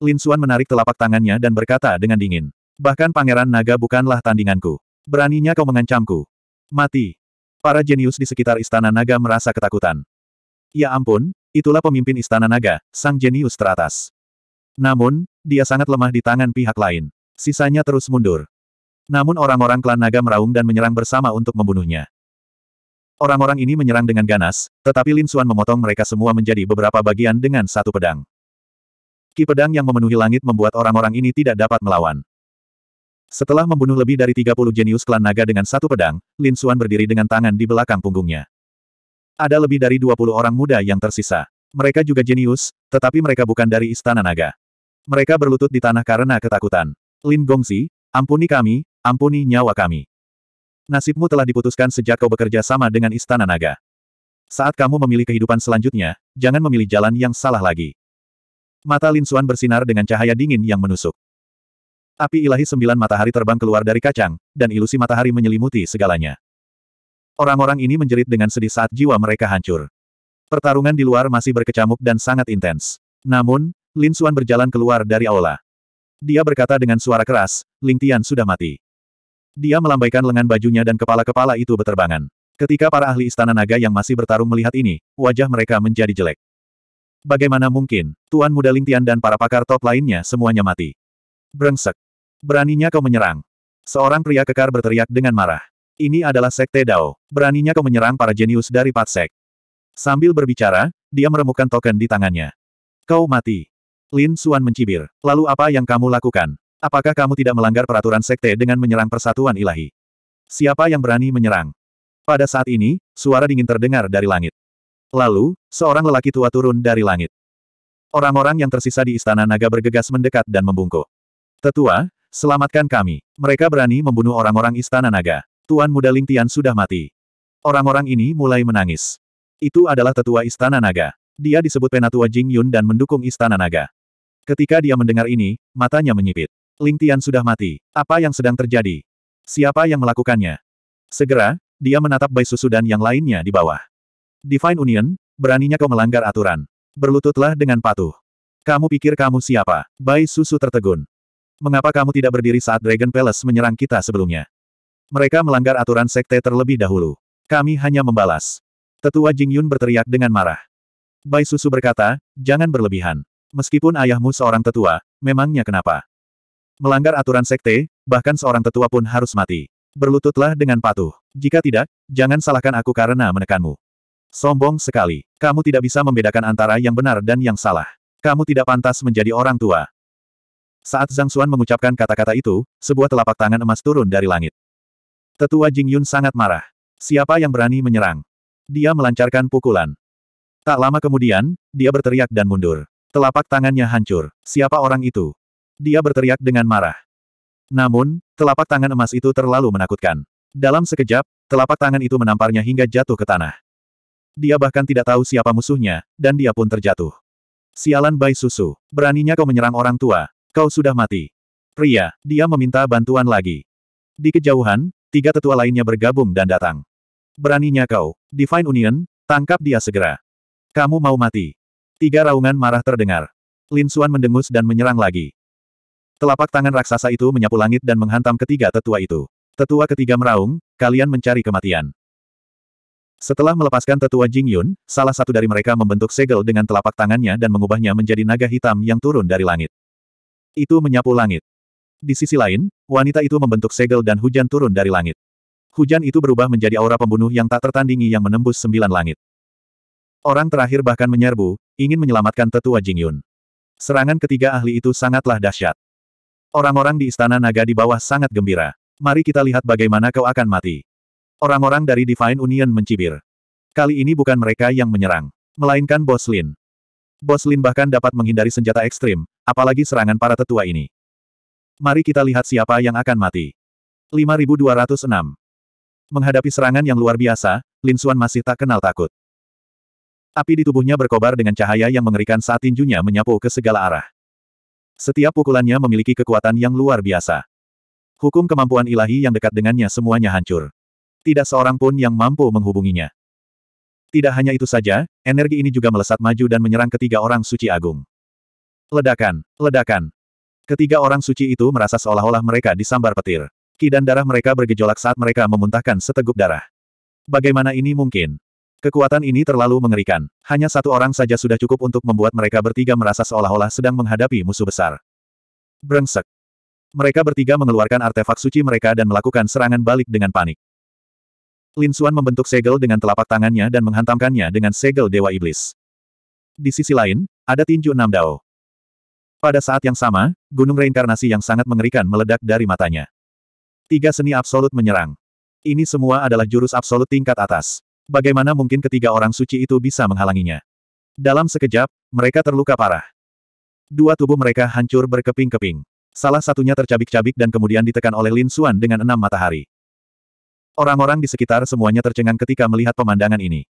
Lin Xuan menarik telapak tangannya dan berkata dengan dingin. Bahkan Pangeran Naga bukanlah tandinganku. Beraninya kau mengancamku. Mati. Para jenius di sekitar Istana Naga merasa ketakutan. Ya ampun, itulah pemimpin Istana Naga, sang jenius teratas. Namun, dia sangat lemah di tangan pihak lain. Sisanya terus mundur. Namun orang-orang klan naga meraung dan menyerang bersama untuk membunuhnya. Orang-orang ini menyerang dengan ganas, tetapi Lin Xuan memotong mereka semua menjadi beberapa bagian dengan satu pedang. Ki pedang yang memenuhi langit membuat orang-orang ini tidak dapat melawan. Setelah membunuh lebih dari 30 jenius klan naga dengan satu pedang, Lin Xuan berdiri dengan tangan di belakang punggungnya. Ada lebih dari 20 orang muda yang tersisa. Mereka juga jenius, tetapi mereka bukan dari istana naga. Mereka berlutut di tanah karena ketakutan. Lin Gongzi, ampuni kami, ampuni nyawa kami. Nasibmu telah diputuskan sejak kau bekerja sama dengan Istana Naga. Saat kamu memilih kehidupan selanjutnya, jangan memilih jalan yang salah lagi. Mata Lin Xuan bersinar dengan cahaya dingin yang menusuk. Api ilahi sembilan matahari terbang keluar dari kacang, dan ilusi matahari menyelimuti segalanya. Orang-orang ini menjerit dengan sedih saat jiwa mereka hancur. Pertarungan di luar masih berkecamuk dan sangat intens. Namun, Lin Xuan berjalan keluar dari aula. Dia berkata dengan suara keras, Ling Tian sudah mati. Dia melambaikan lengan bajunya dan kepala-kepala itu berterbangan. Ketika para ahli istana naga yang masih bertarung melihat ini, wajah mereka menjadi jelek. Bagaimana mungkin, Tuan Muda Lingtian dan para pakar top lainnya semuanya mati. Brengsek. Beraninya kau menyerang. Seorang pria kekar berteriak dengan marah. Ini adalah Sekte Dao. Beraninya kau menyerang para jenius dari Patsek. Sambil berbicara, dia meremukkan token di tangannya. Kau mati. Lin Suan mencibir. Lalu apa yang kamu lakukan? Apakah kamu tidak melanggar peraturan sekte dengan menyerang persatuan ilahi? Siapa yang berani menyerang? Pada saat ini, suara dingin terdengar dari langit. Lalu, seorang lelaki tua turun dari langit. Orang-orang yang tersisa di istana naga bergegas mendekat dan membungkuk. Tetua, selamatkan kami. Mereka berani membunuh orang-orang istana naga. Tuan muda Ling Tian sudah mati. Orang-orang ini mulai menangis. Itu adalah tetua istana naga. Dia disebut penatua Jingyun dan mendukung istana naga. Ketika dia mendengar ini, matanya menyipit. Ling Tian sudah mati. Apa yang sedang terjadi? Siapa yang melakukannya? Segera, dia menatap Bai Susu dan yang lainnya di bawah. Divine Union, beraninya kau melanggar aturan. Berlututlah dengan patuh. Kamu pikir kamu siapa? Bai Susu tertegun. Mengapa kamu tidak berdiri saat Dragon Palace menyerang kita sebelumnya? Mereka melanggar aturan sekte terlebih dahulu. Kami hanya membalas. Tetua Jing Yun berteriak dengan marah. Bai Susu berkata, jangan berlebihan. Meskipun ayahmu seorang tetua, memangnya kenapa? Melanggar aturan sekte, bahkan seorang tetua pun harus mati. Berlututlah dengan patuh. Jika tidak, jangan salahkan aku karena menekanmu. Sombong sekali. Kamu tidak bisa membedakan antara yang benar dan yang salah. Kamu tidak pantas menjadi orang tua. Saat Zhang Xuan mengucapkan kata-kata itu, sebuah telapak tangan emas turun dari langit. Tetua Jing Yun sangat marah. Siapa yang berani menyerang? Dia melancarkan pukulan. Tak lama kemudian, dia berteriak dan mundur. Telapak tangannya hancur. Siapa orang itu? Dia berteriak dengan marah. Namun, telapak tangan emas itu terlalu menakutkan. Dalam sekejap, telapak tangan itu menamparnya hingga jatuh ke tanah. Dia bahkan tidak tahu siapa musuhnya, dan dia pun terjatuh. Sialan Bai Susu, beraninya kau menyerang orang tua, kau sudah mati. Pria, dia meminta bantuan lagi. Di kejauhan, tiga tetua lainnya bergabung dan datang. Beraninya kau, Divine Union, tangkap dia segera. Kamu mau mati. Tiga raungan marah terdengar. Lin Suan mendengus dan menyerang lagi. Telapak tangan raksasa itu menyapu langit dan menghantam ketiga tetua itu. Tetua ketiga meraung, kalian mencari kematian. Setelah melepaskan tetua Jing Yun, salah satu dari mereka membentuk segel dengan telapak tangannya dan mengubahnya menjadi naga hitam yang turun dari langit. Itu menyapu langit. Di sisi lain, wanita itu membentuk segel dan hujan turun dari langit. Hujan itu berubah menjadi aura pembunuh yang tak tertandingi yang menembus sembilan langit. Orang terakhir bahkan menyerbu, ingin menyelamatkan tetua Jing Yun. Serangan ketiga ahli itu sangatlah dahsyat. Orang-orang di istana naga di bawah sangat gembira. Mari kita lihat bagaimana kau akan mati. Orang-orang dari Divine Union mencibir. Kali ini bukan mereka yang menyerang, melainkan Bos Lin. Bos Lin bahkan dapat menghindari senjata ekstrim, apalagi serangan para tetua ini. Mari kita lihat siapa yang akan mati. 5206. Menghadapi serangan yang luar biasa, Lin Xuan masih tak kenal takut. Api di tubuhnya berkobar dengan cahaya yang mengerikan saat tinjunya menyapu ke segala arah. Setiap pukulannya memiliki kekuatan yang luar biasa. Hukum kemampuan ilahi yang dekat dengannya semuanya hancur. Tidak seorang pun yang mampu menghubunginya. Tidak hanya itu saja, energi ini juga melesat maju dan menyerang ketiga orang suci agung. Ledakan, ledakan. Ketiga orang suci itu merasa seolah-olah mereka disambar petir. Ki dan darah mereka bergejolak saat mereka memuntahkan seteguk darah. Bagaimana ini mungkin? Kekuatan ini terlalu mengerikan. Hanya satu orang saja sudah cukup untuk membuat mereka bertiga merasa seolah-olah sedang menghadapi musuh besar. Brengsek. Mereka bertiga mengeluarkan artefak suci mereka dan melakukan serangan balik dengan panik. Lin Xuan membentuk segel dengan telapak tangannya dan menghantamkannya dengan segel Dewa Iblis. Di sisi lain, ada tinju enam dao. Pada saat yang sama, gunung reinkarnasi yang sangat mengerikan meledak dari matanya. Tiga seni absolut menyerang. Ini semua adalah jurus absolut tingkat atas. Bagaimana mungkin ketiga orang suci itu bisa menghalanginya? Dalam sekejap, mereka terluka parah. Dua tubuh mereka hancur berkeping-keping. Salah satunya tercabik-cabik dan kemudian ditekan oleh Lin Xuan dengan enam matahari. Orang-orang di sekitar semuanya tercengang ketika melihat pemandangan ini.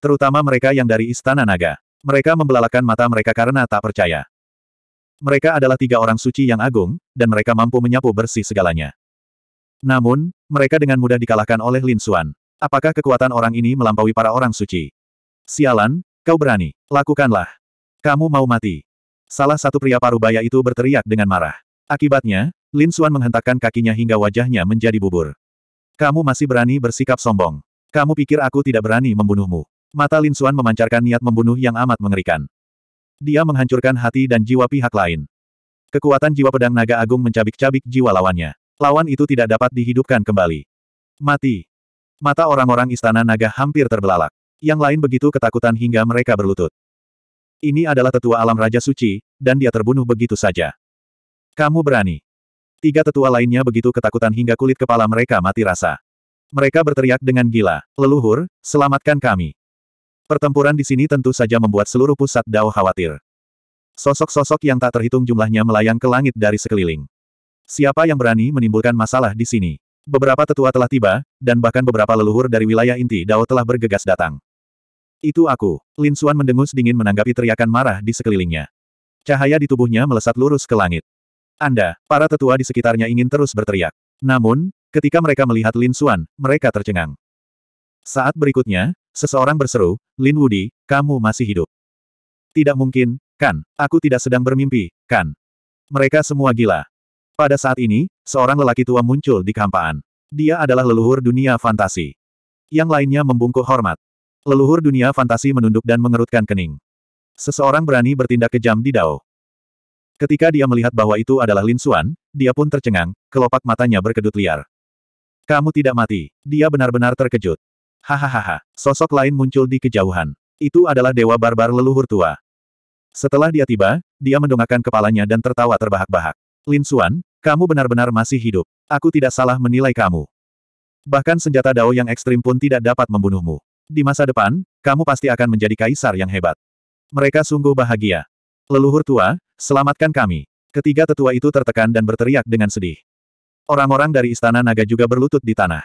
Terutama mereka yang dari Istana Naga. Mereka membelalakan mata mereka karena tak percaya. Mereka adalah tiga orang suci yang agung, dan mereka mampu menyapu bersih segalanya. Namun, mereka dengan mudah dikalahkan oleh Lin Xuan. Apakah kekuatan orang ini melampaui para orang suci? Sialan, kau berani. Lakukanlah. Kamu mau mati. Salah satu pria parubaya itu berteriak dengan marah. Akibatnya, Lin Xuan menghentakkan kakinya hingga wajahnya menjadi bubur. Kamu masih berani bersikap sombong. Kamu pikir aku tidak berani membunuhmu. Mata Lin Xuan memancarkan niat membunuh yang amat mengerikan. Dia menghancurkan hati dan jiwa pihak lain. Kekuatan jiwa pedang naga agung mencabik-cabik jiwa lawannya. Lawan itu tidak dapat dihidupkan kembali. Mati. Mata orang-orang istana naga hampir terbelalak. Yang lain begitu ketakutan hingga mereka berlutut. Ini adalah tetua alam Raja Suci, dan dia terbunuh begitu saja. Kamu berani. Tiga tetua lainnya begitu ketakutan hingga kulit kepala mereka mati rasa. Mereka berteriak dengan gila, leluhur, selamatkan kami. Pertempuran di sini tentu saja membuat seluruh pusat Dao khawatir. Sosok-sosok yang tak terhitung jumlahnya melayang ke langit dari sekeliling. Siapa yang berani menimbulkan masalah di sini? Beberapa tetua telah tiba, dan bahkan beberapa leluhur dari wilayah inti Dao telah bergegas datang. Itu aku. Lin Xuan mendengus dingin menanggapi teriakan marah di sekelilingnya. Cahaya di tubuhnya melesat lurus ke langit. Anda, para tetua di sekitarnya ingin terus berteriak. Namun, ketika mereka melihat Lin Xuan, mereka tercengang. Saat berikutnya, seseorang berseru, Lin Wudi, kamu masih hidup. Tidak mungkin, kan, aku tidak sedang bermimpi, kan. Mereka semua gila. Pada saat ini, seorang lelaki tua muncul di kampaan. Dia adalah leluhur dunia fantasi. Yang lainnya membungkuk hormat. Leluhur dunia fantasi menunduk dan mengerutkan kening. Seseorang berani bertindak kejam di Dao. Ketika dia melihat bahwa itu adalah Lin Suan, dia pun tercengang, kelopak matanya berkedut liar. Kamu tidak mati. Dia benar-benar terkejut. Hahaha, sosok lain muncul di kejauhan. Itu adalah dewa barbar leluhur tua. Setelah dia tiba, dia mendongakkan kepalanya dan tertawa terbahak-bahak. Lin Xuan, kamu benar-benar masih hidup. Aku tidak salah menilai kamu. Bahkan senjata dao yang ekstrim pun tidak dapat membunuhmu. Di masa depan, kamu pasti akan menjadi kaisar yang hebat. Mereka sungguh bahagia. Leluhur tua, selamatkan kami. Ketiga tetua itu tertekan dan berteriak dengan sedih. Orang-orang dari istana naga juga berlutut di tanah.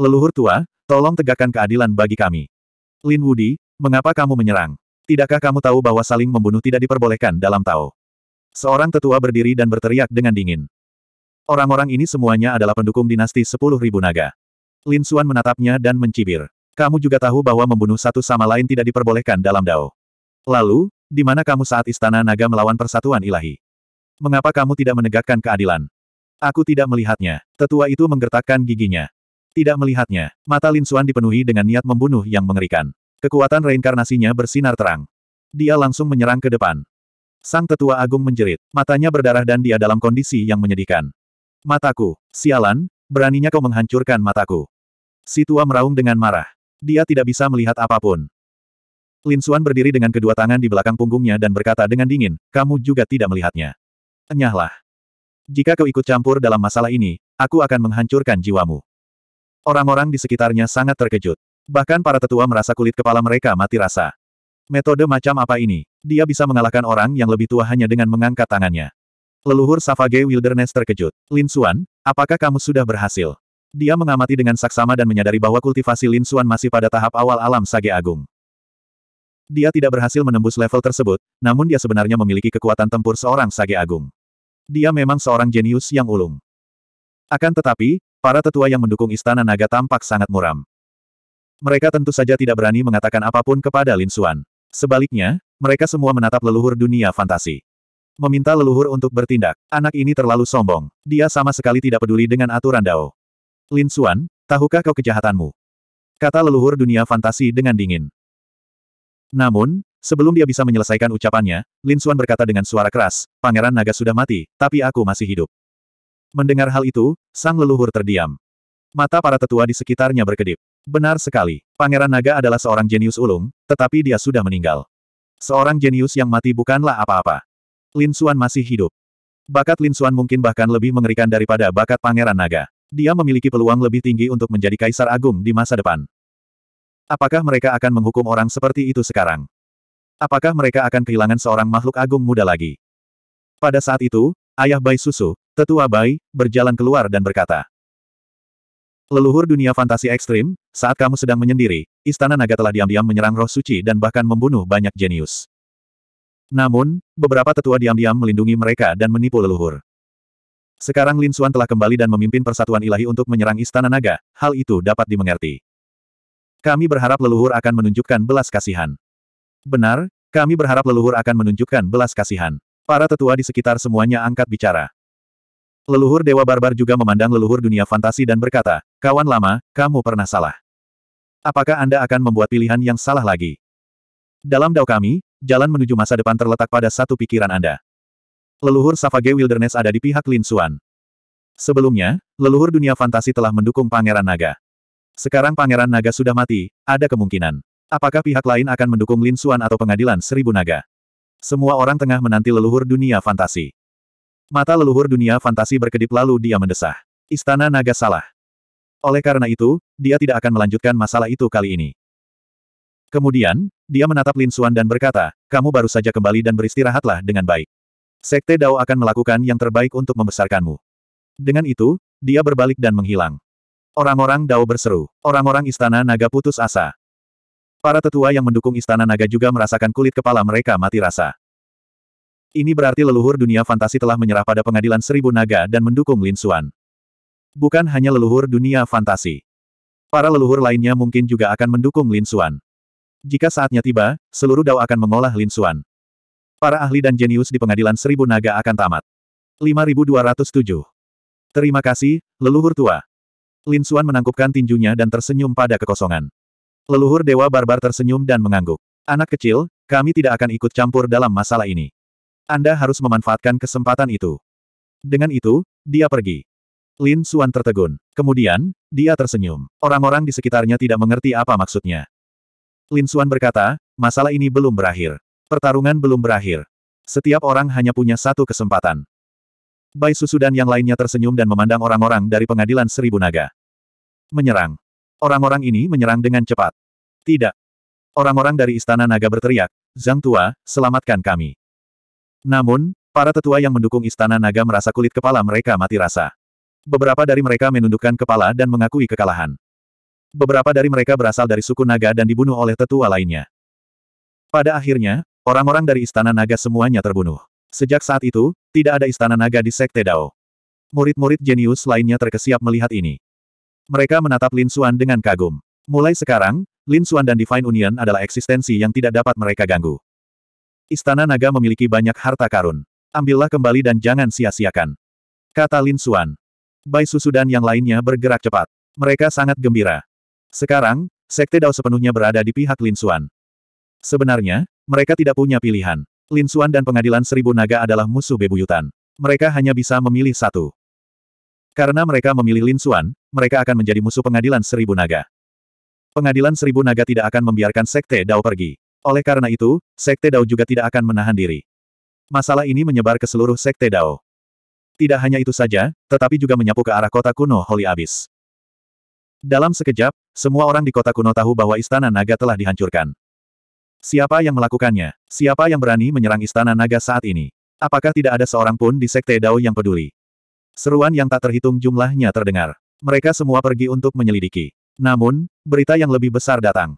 Leluhur tua, tolong tegakkan keadilan bagi kami. Lin Wudi, mengapa kamu menyerang? Tidakkah kamu tahu bahwa saling membunuh tidak diperbolehkan dalam Tao? Seorang tetua berdiri dan berteriak dengan dingin. Orang-orang ini semuanya adalah pendukung dinasti sepuluh ribu naga. Lin Suan menatapnya dan mencibir. Kamu juga tahu bahwa membunuh satu sama lain tidak diperbolehkan dalam Dao. Lalu, di mana kamu saat istana naga melawan persatuan ilahi? Mengapa kamu tidak menegakkan keadilan? Aku tidak melihatnya. Tetua itu menggertakkan giginya. Tidak melihatnya. Mata Lin Suan dipenuhi dengan niat membunuh yang mengerikan. Kekuatan reinkarnasinya bersinar terang. Dia langsung menyerang ke depan. Sang tetua agung menjerit. Matanya berdarah dan dia dalam kondisi yang menyedihkan. Mataku. Sialan, beraninya kau menghancurkan mataku. Si tua meraung dengan marah. Dia tidak bisa melihat apapun. Lin Suan berdiri dengan kedua tangan di belakang punggungnya dan berkata dengan dingin, kamu juga tidak melihatnya. Enyahlah. Jika kau ikut campur dalam masalah ini, aku akan menghancurkan jiwamu. Orang-orang di sekitarnya sangat terkejut. Bahkan para tetua merasa kulit kepala mereka mati rasa. Metode macam apa ini? Dia bisa mengalahkan orang yang lebih tua hanya dengan mengangkat tangannya. Leluhur Savage Wilderness terkejut. Lin Xuan, apakah kamu sudah berhasil? Dia mengamati dengan saksama dan menyadari bahwa kultivasi Lin Xuan masih pada tahap awal alam Sage Agung. Dia tidak berhasil menembus level tersebut, namun dia sebenarnya memiliki kekuatan tempur seorang Sage Agung. Dia memang seorang jenius yang ulung. Akan tetapi, para tetua yang mendukung Istana Naga tampak sangat muram. Mereka tentu saja tidak berani mengatakan apapun kepada Lin Xuan. Sebaliknya, mereka semua menatap leluhur dunia fantasi. Meminta leluhur untuk bertindak, anak ini terlalu sombong. Dia sama sekali tidak peduli dengan aturan Dao. Lin Xuan, tahukah kau kejahatanmu? Kata leluhur dunia fantasi dengan dingin. Namun, sebelum dia bisa menyelesaikan ucapannya, Lin Xuan berkata dengan suara keras, Pangeran Naga sudah mati, tapi aku masih hidup. Mendengar hal itu, sang leluhur terdiam. Mata para tetua di sekitarnya berkedip. Benar sekali. Pangeran Naga adalah seorang jenius ulung, tetapi dia sudah meninggal. Seorang jenius yang mati bukanlah apa-apa. Lin Xuan masih hidup. Bakat Lin Xuan mungkin bahkan lebih mengerikan daripada bakat Pangeran Naga. Dia memiliki peluang lebih tinggi untuk menjadi kaisar agung di masa depan. Apakah mereka akan menghukum orang seperti itu sekarang? Apakah mereka akan kehilangan seorang makhluk agung muda lagi? Pada saat itu, ayah Bai Susu, tetua Bai, berjalan keluar dan berkata, Leluhur dunia fantasi ekstrim, saat kamu sedang menyendiri, Istana Naga telah diam-diam menyerang roh suci dan bahkan membunuh banyak jenius. Namun, beberapa tetua diam-diam melindungi mereka dan menipu leluhur. Sekarang Lin Xuan telah kembali dan memimpin persatuan ilahi untuk menyerang Istana Naga, hal itu dapat dimengerti. Kami berharap leluhur akan menunjukkan belas kasihan. Benar, kami berharap leluhur akan menunjukkan belas kasihan. Para tetua di sekitar semuanya angkat bicara. Leluhur Dewa Barbar juga memandang leluhur dunia fantasi dan berkata, kawan lama, kamu pernah salah. Apakah Anda akan membuat pilihan yang salah lagi? Dalam dao kami, jalan menuju masa depan terletak pada satu pikiran Anda. Leluhur Savage Wilderness ada di pihak Lin Xuan. Sebelumnya, leluhur dunia fantasi telah mendukung Pangeran Naga. Sekarang Pangeran Naga sudah mati, ada kemungkinan. Apakah pihak lain akan mendukung Lin Xuan atau pengadilan Seribu Naga? Semua orang tengah menanti leluhur dunia fantasi. Mata leluhur dunia fantasi berkedip lalu dia mendesah. Istana Naga salah. Oleh karena itu, dia tidak akan melanjutkan masalah itu kali ini. Kemudian, dia menatap Lin Suan dan berkata, kamu baru saja kembali dan beristirahatlah dengan baik. Sekte Dao akan melakukan yang terbaik untuk membesarkanmu. Dengan itu, dia berbalik dan menghilang. Orang-orang Dao berseru. Orang-orang istana naga putus asa. Para tetua yang mendukung istana naga juga merasakan kulit kepala mereka mati rasa. Ini berarti leluhur dunia fantasi telah menyerah pada pengadilan seribu naga dan mendukung Lin Xuan. Bukan hanya leluhur dunia fantasi. Para leluhur lainnya mungkin juga akan mendukung Lin Xuan. Jika saatnya tiba, seluruh dao akan mengolah Lin Xuan. Para ahli dan jenius di pengadilan seribu naga akan tamat. 5207. Terima kasih, leluhur tua. Lin Xuan menangkupkan tinjunya dan tersenyum pada kekosongan. Leluhur Dewa Barbar tersenyum dan mengangguk. Anak kecil, kami tidak akan ikut campur dalam masalah ini. Anda harus memanfaatkan kesempatan itu. Dengan itu, dia pergi. Lin Suan tertegun. Kemudian, dia tersenyum. Orang-orang di sekitarnya tidak mengerti apa maksudnya. Lin Suan berkata, masalah ini belum berakhir. Pertarungan belum berakhir. Setiap orang hanya punya satu kesempatan. Bai Susu dan yang lainnya tersenyum dan memandang orang-orang dari pengadilan Seribu Naga. Menyerang. Orang-orang ini menyerang dengan cepat. Tidak. Orang-orang dari Istana Naga berteriak, Zhang Tua, selamatkan kami. Namun, para tetua yang mendukung Istana Naga merasa kulit kepala mereka mati rasa. Beberapa dari mereka menundukkan kepala dan mengakui kekalahan. Beberapa dari mereka berasal dari suku Naga dan dibunuh oleh tetua lainnya. Pada akhirnya, orang-orang dari Istana Naga semuanya terbunuh. Sejak saat itu, tidak ada Istana Naga di Sekte Dao. Murid-murid jenius lainnya terkesiap melihat ini. Mereka menatap Lin Xuan dengan kagum. Mulai sekarang, Lin Xuan dan Divine Union adalah eksistensi yang tidak dapat mereka ganggu. Istana naga memiliki banyak harta karun. Ambillah kembali dan jangan sia-siakan. Kata Lin Suan. Bai Susu dan yang lainnya bergerak cepat. Mereka sangat gembira. Sekarang, Sekte Dao sepenuhnya berada di pihak Lin Suan. Sebenarnya, mereka tidak punya pilihan. Lin Suan dan pengadilan seribu naga adalah musuh bebuyutan. Mereka hanya bisa memilih satu. Karena mereka memilih Lin Suan, mereka akan menjadi musuh pengadilan seribu naga. Pengadilan seribu naga tidak akan membiarkan Sekte Dao pergi. Oleh karena itu, Sekte Dao juga tidak akan menahan diri. Masalah ini menyebar ke seluruh Sekte Dao. Tidak hanya itu saja, tetapi juga menyapu ke arah kota kuno Holy Abyss. Dalam sekejap, semua orang di kota kuno tahu bahwa istana naga telah dihancurkan. Siapa yang melakukannya? Siapa yang berani menyerang istana naga saat ini? Apakah tidak ada seorang pun di Sekte Dao yang peduli? Seruan yang tak terhitung jumlahnya terdengar. Mereka semua pergi untuk menyelidiki. Namun, berita yang lebih besar datang.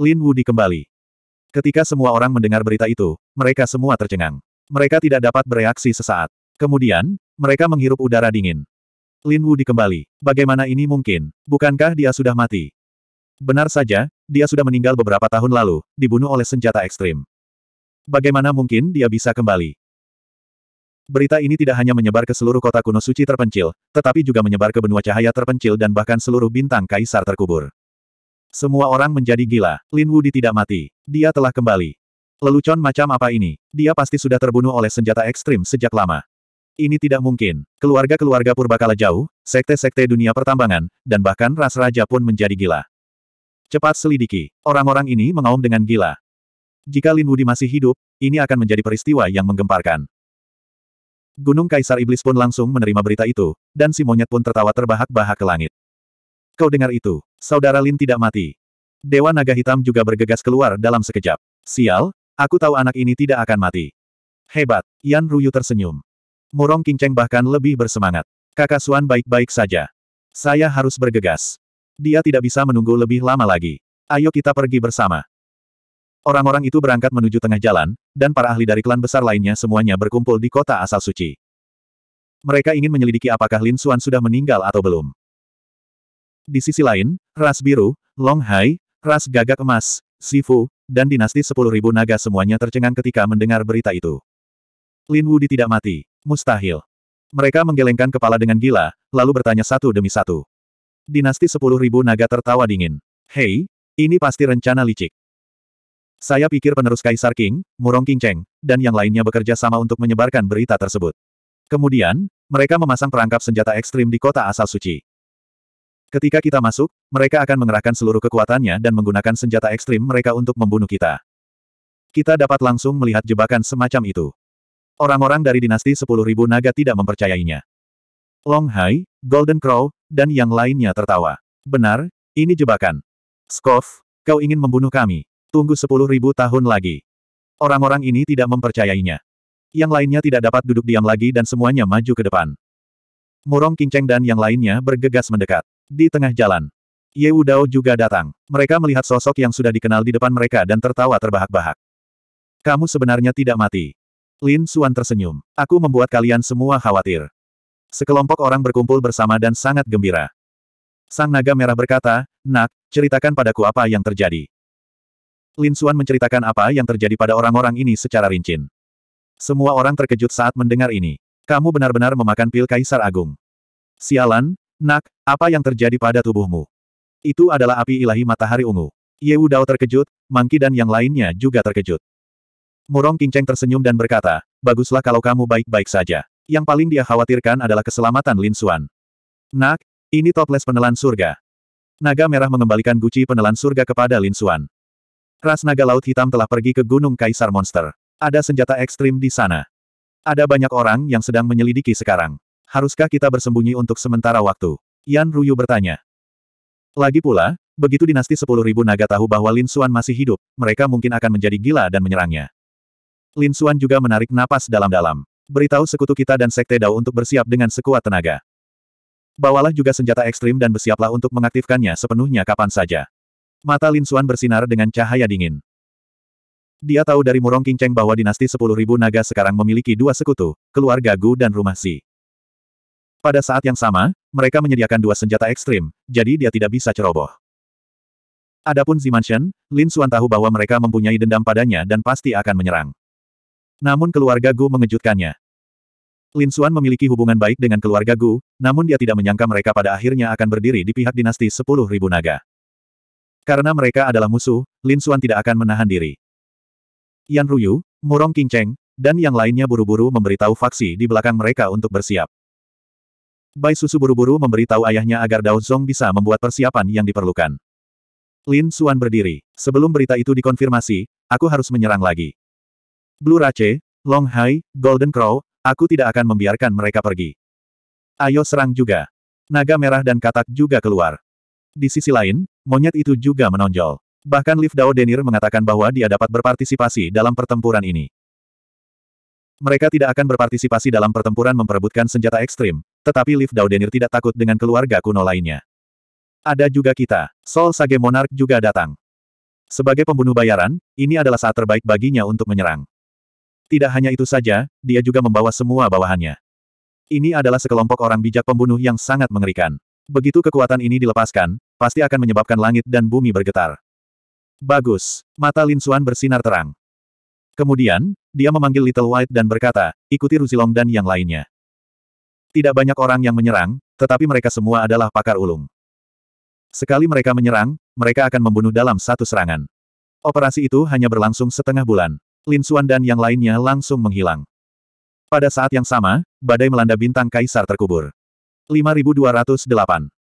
Lin Wu dikembali. Ketika semua orang mendengar berita itu, mereka semua tercengang. Mereka tidak dapat bereaksi sesaat. Kemudian, mereka menghirup udara dingin. Lin Wu dikembali. Bagaimana ini mungkin? Bukankah dia sudah mati? Benar saja, dia sudah meninggal beberapa tahun lalu, dibunuh oleh senjata ekstrim. Bagaimana mungkin dia bisa kembali? Berita ini tidak hanya menyebar ke seluruh kota kuno suci terpencil, tetapi juga menyebar ke benua cahaya terpencil dan bahkan seluruh bintang kaisar terkubur. Semua orang menjadi gila, Lin Wudi tidak mati. Dia telah kembali. Lelucon macam apa ini? Dia pasti sudah terbunuh oleh senjata ekstrim sejak lama. Ini tidak mungkin. Keluarga-keluarga purbakala jauh, sekte-sekte dunia pertambangan, dan bahkan ras raja pun menjadi gila. Cepat selidiki. Orang-orang ini mengaum dengan gila. Jika Lin Wudi masih hidup, ini akan menjadi peristiwa yang menggemparkan. Gunung Kaisar Iblis pun langsung menerima berita itu, dan si monyet pun tertawa terbahak-bahak ke langit. Kau dengar itu, saudara Lin tidak mati. Dewa naga hitam juga bergegas keluar dalam sekejap. Sial, aku tahu anak ini tidak akan mati. Hebat, Yan Ruyu tersenyum. Murong Kinceng bahkan lebih bersemangat. Kakak Suan baik-baik saja. Saya harus bergegas. Dia tidak bisa menunggu lebih lama lagi. Ayo kita pergi bersama. Orang-orang itu berangkat menuju tengah jalan, dan para ahli dari klan besar lainnya semuanya berkumpul di kota asal suci. Mereka ingin menyelidiki apakah Lin Suan sudah meninggal atau belum. Di sisi lain, ras biru, Long Hai, ras gagak emas, Sifu, dan dinasti 10.000 naga semuanya tercengang ketika mendengar berita itu. Lin Wudi tidak mati. Mustahil. Mereka menggelengkan kepala dengan gila, lalu bertanya satu demi satu. Dinasti 10.000 naga tertawa dingin. Hei, ini pasti rencana licik. Saya pikir penerus Kaisar King, Murong Kingcheng, dan yang lainnya bekerja sama untuk menyebarkan berita tersebut. Kemudian, mereka memasang perangkap senjata ekstrim di kota asal suci. Ketika kita masuk, mereka akan mengerahkan seluruh kekuatannya dan menggunakan senjata ekstrim mereka untuk membunuh kita. Kita dapat langsung melihat jebakan semacam itu. Orang-orang dari dinasti 10.000 naga tidak mempercayainya. Long Hai, Golden Crow, dan yang lainnya tertawa. Benar, ini jebakan. Skov, kau ingin membunuh kami. Tunggu 10.000 tahun lagi. Orang-orang ini tidak mempercayainya. Yang lainnya tidak dapat duduk diam lagi dan semuanya maju ke depan. Murong Kinceng dan yang lainnya bergegas mendekat. Di tengah jalan, Ye Wudao juga datang. Mereka melihat sosok yang sudah dikenal di depan mereka dan tertawa terbahak-bahak. Kamu sebenarnya tidak mati. Lin Suan tersenyum. Aku membuat kalian semua khawatir. Sekelompok orang berkumpul bersama dan sangat gembira. Sang naga merah berkata, Nak, ceritakan padaku apa yang terjadi. Lin Suan menceritakan apa yang terjadi pada orang-orang ini secara rinci. Semua orang terkejut saat mendengar ini. Kamu benar-benar memakan pil Kaisar Agung. Sialan, Nak, apa yang terjadi pada tubuhmu? Itu adalah api ilahi matahari ungu. Ye Dao terkejut, Mangki dan yang lainnya juga terkejut. Murong Kinceng tersenyum dan berkata, baguslah kalau kamu baik-baik saja. Yang paling dia khawatirkan adalah keselamatan Lin Xuan. Nak, ini toples penelan surga. Naga merah mengembalikan guci penelan surga kepada Lin Xuan. Ras naga laut hitam telah pergi ke Gunung Kaisar Monster. Ada senjata ekstrim di sana. Ada banyak orang yang sedang menyelidiki sekarang haruskah kita bersembunyi untuk sementara waktu? Yan Ruyu bertanya. Lagi pula, begitu dinasti sepuluh ribu naga tahu bahwa Lin Xuan masih hidup, mereka mungkin akan menjadi gila dan menyerangnya. Lin Xuan juga menarik napas dalam-dalam. Beritahu sekutu kita dan Sekte Dao untuk bersiap dengan sekuat tenaga. Bawalah juga senjata ekstrim dan bersiaplah untuk mengaktifkannya sepenuhnya kapan saja. Mata Lin Xuan bersinar dengan cahaya dingin. Dia tahu dari Murong Kinceng bahwa dinasti sepuluh ribu naga sekarang memiliki dua sekutu, keluarga Gu dan rumah Si. Pada saat yang sama, mereka menyediakan dua senjata ekstrim, jadi dia tidak bisa ceroboh. Adapun Zimanshen, Lin Xuan tahu bahwa mereka mempunyai dendam padanya dan pasti akan menyerang. Namun keluarga Gu mengejutkannya. Lin Xuan memiliki hubungan baik dengan keluarga Gu, namun dia tidak menyangka mereka pada akhirnya akan berdiri di pihak dinasti 10.000 naga. Karena mereka adalah musuh, Lin Xuan tidak akan menahan diri. Yan Ruyu, Murong King Cheng, dan yang lainnya buru-buru memberitahu faksi di belakang mereka untuk bersiap. Bai Susu buru-buru memberitahu ayahnya agar Dao Zong bisa membuat persiapan yang diperlukan. Lin Xuan berdiri. Sebelum berita itu dikonfirmasi, aku harus menyerang lagi. Blue Rache, Long Hai, Golden Crow, aku tidak akan membiarkan mereka pergi. Ayo serang juga. Naga merah dan katak juga keluar. Di sisi lain, monyet itu juga menonjol. Bahkan Liv Dao Denir mengatakan bahwa dia dapat berpartisipasi dalam pertempuran ini mereka tidak akan berpartisipasi dalam pertempuran memperebutkan senjata ekstrim, tetapi Liv Daudenir tidak takut dengan keluarga kuno lainnya. Ada juga kita, Sol Sage Monarch juga datang. Sebagai pembunuh bayaran, ini adalah saat terbaik baginya untuk menyerang. Tidak hanya itu saja, dia juga membawa semua bawahannya. Ini adalah sekelompok orang bijak pembunuh yang sangat mengerikan. Begitu kekuatan ini dilepaskan, pasti akan menyebabkan langit dan bumi bergetar. Bagus. Mata Lin Xuan bersinar terang. Kemudian, dia memanggil Little White dan berkata, ikuti Ruzilong dan yang lainnya. Tidak banyak orang yang menyerang, tetapi mereka semua adalah pakar ulung. Sekali mereka menyerang, mereka akan membunuh dalam satu serangan. Operasi itu hanya berlangsung setengah bulan. Lin Xuan dan yang lainnya langsung menghilang. Pada saat yang sama, badai melanda bintang kaisar terkubur. 5208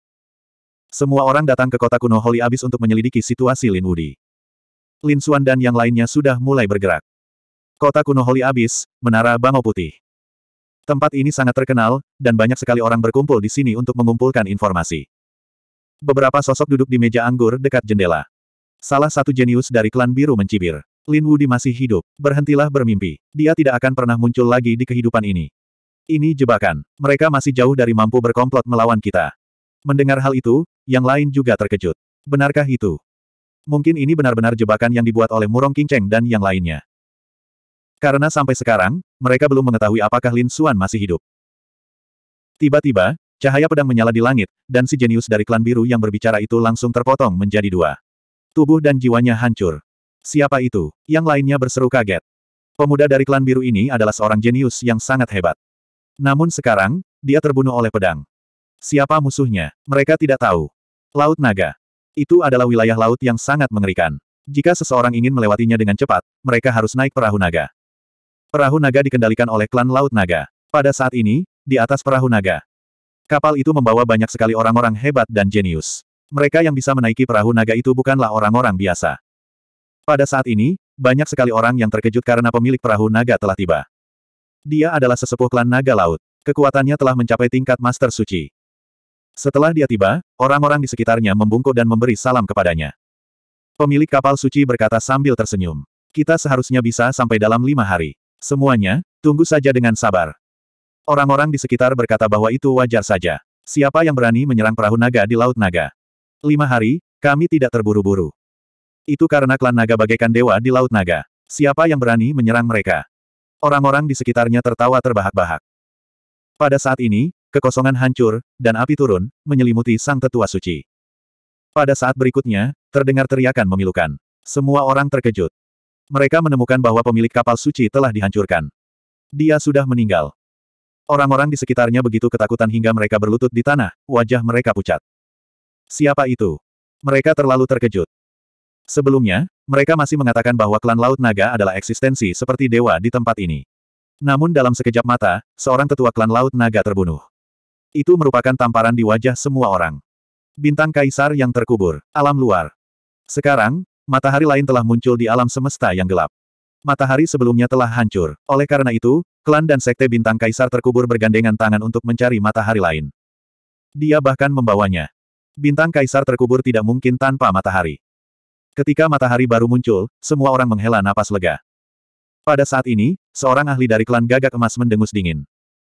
Semua orang datang ke kota kuno Holy Abyss untuk menyelidiki situasi Lin Wudi. Lin Xuan dan yang lainnya sudah mulai bergerak. Kota kuno Holy Abyss, Menara Bangau Putih. Tempat ini sangat terkenal, dan banyak sekali orang berkumpul di sini untuk mengumpulkan informasi. Beberapa sosok duduk di meja anggur dekat jendela. Salah satu jenius dari klan biru mencibir. Lin Wudi masih hidup. Berhentilah bermimpi. Dia tidak akan pernah muncul lagi di kehidupan ini. Ini jebakan. Mereka masih jauh dari mampu berkomplot melawan kita. Mendengar hal itu, yang lain juga terkejut. Benarkah itu? Mungkin ini benar-benar jebakan yang dibuat oleh Murong Cheng dan yang lainnya. Karena sampai sekarang, mereka belum mengetahui apakah Lin Suan masih hidup. Tiba-tiba, cahaya pedang menyala di langit, dan si jenius dari klan biru yang berbicara itu langsung terpotong menjadi dua. Tubuh dan jiwanya hancur. Siapa itu? Yang lainnya berseru kaget. Pemuda dari klan biru ini adalah seorang jenius yang sangat hebat. Namun sekarang, dia terbunuh oleh pedang. Siapa musuhnya? Mereka tidak tahu. Laut Naga. Itu adalah wilayah laut yang sangat mengerikan. Jika seseorang ingin melewatinya dengan cepat, mereka harus naik perahu naga. Perahu naga dikendalikan oleh klan Laut Naga. Pada saat ini, di atas perahu naga, kapal itu membawa banyak sekali orang-orang hebat dan jenius. Mereka yang bisa menaiki perahu naga itu bukanlah orang-orang biasa. Pada saat ini, banyak sekali orang yang terkejut karena pemilik perahu naga telah tiba. Dia adalah sesepuh klan naga laut. Kekuatannya telah mencapai tingkat master suci. Setelah dia tiba, orang-orang di sekitarnya membungkuk dan memberi salam kepadanya. Pemilik kapal suci berkata sambil tersenyum. Kita seharusnya bisa sampai dalam lima hari. Semuanya, tunggu saja dengan sabar. Orang-orang di sekitar berkata bahwa itu wajar saja. Siapa yang berani menyerang perahu naga di Laut Naga? Lima hari, kami tidak terburu-buru. Itu karena klan naga bagaikan dewa di Laut Naga. Siapa yang berani menyerang mereka? Orang-orang di sekitarnya tertawa terbahak-bahak. Pada saat ini, kekosongan hancur, dan api turun, menyelimuti sang tetua suci. Pada saat berikutnya, terdengar teriakan memilukan. Semua orang terkejut mereka menemukan bahwa pemilik kapal suci telah dihancurkan. Dia sudah meninggal. Orang-orang di sekitarnya begitu ketakutan hingga mereka berlutut di tanah, wajah mereka pucat. Siapa itu? Mereka terlalu terkejut. Sebelumnya, mereka masih mengatakan bahwa klan Laut Naga adalah eksistensi seperti dewa di tempat ini. Namun dalam sekejap mata, seorang tetua klan Laut Naga terbunuh. Itu merupakan tamparan di wajah semua orang. Bintang kaisar yang terkubur, alam luar. Sekarang, matahari lain telah muncul di alam semesta yang gelap. Matahari sebelumnya telah hancur. Oleh karena itu, klan dan sekte bintang kaisar terkubur bergandengan tangan untuk mencari matahari lain. Dia bahkan membawanya. Bintang kaisar terkubur tidak mungkin tanpa matahari. Ketika matahari baru muncul, semua orang menghela napas lega. Pada saat ini, seorang ahli dari klan gagak emas mendengus dingin.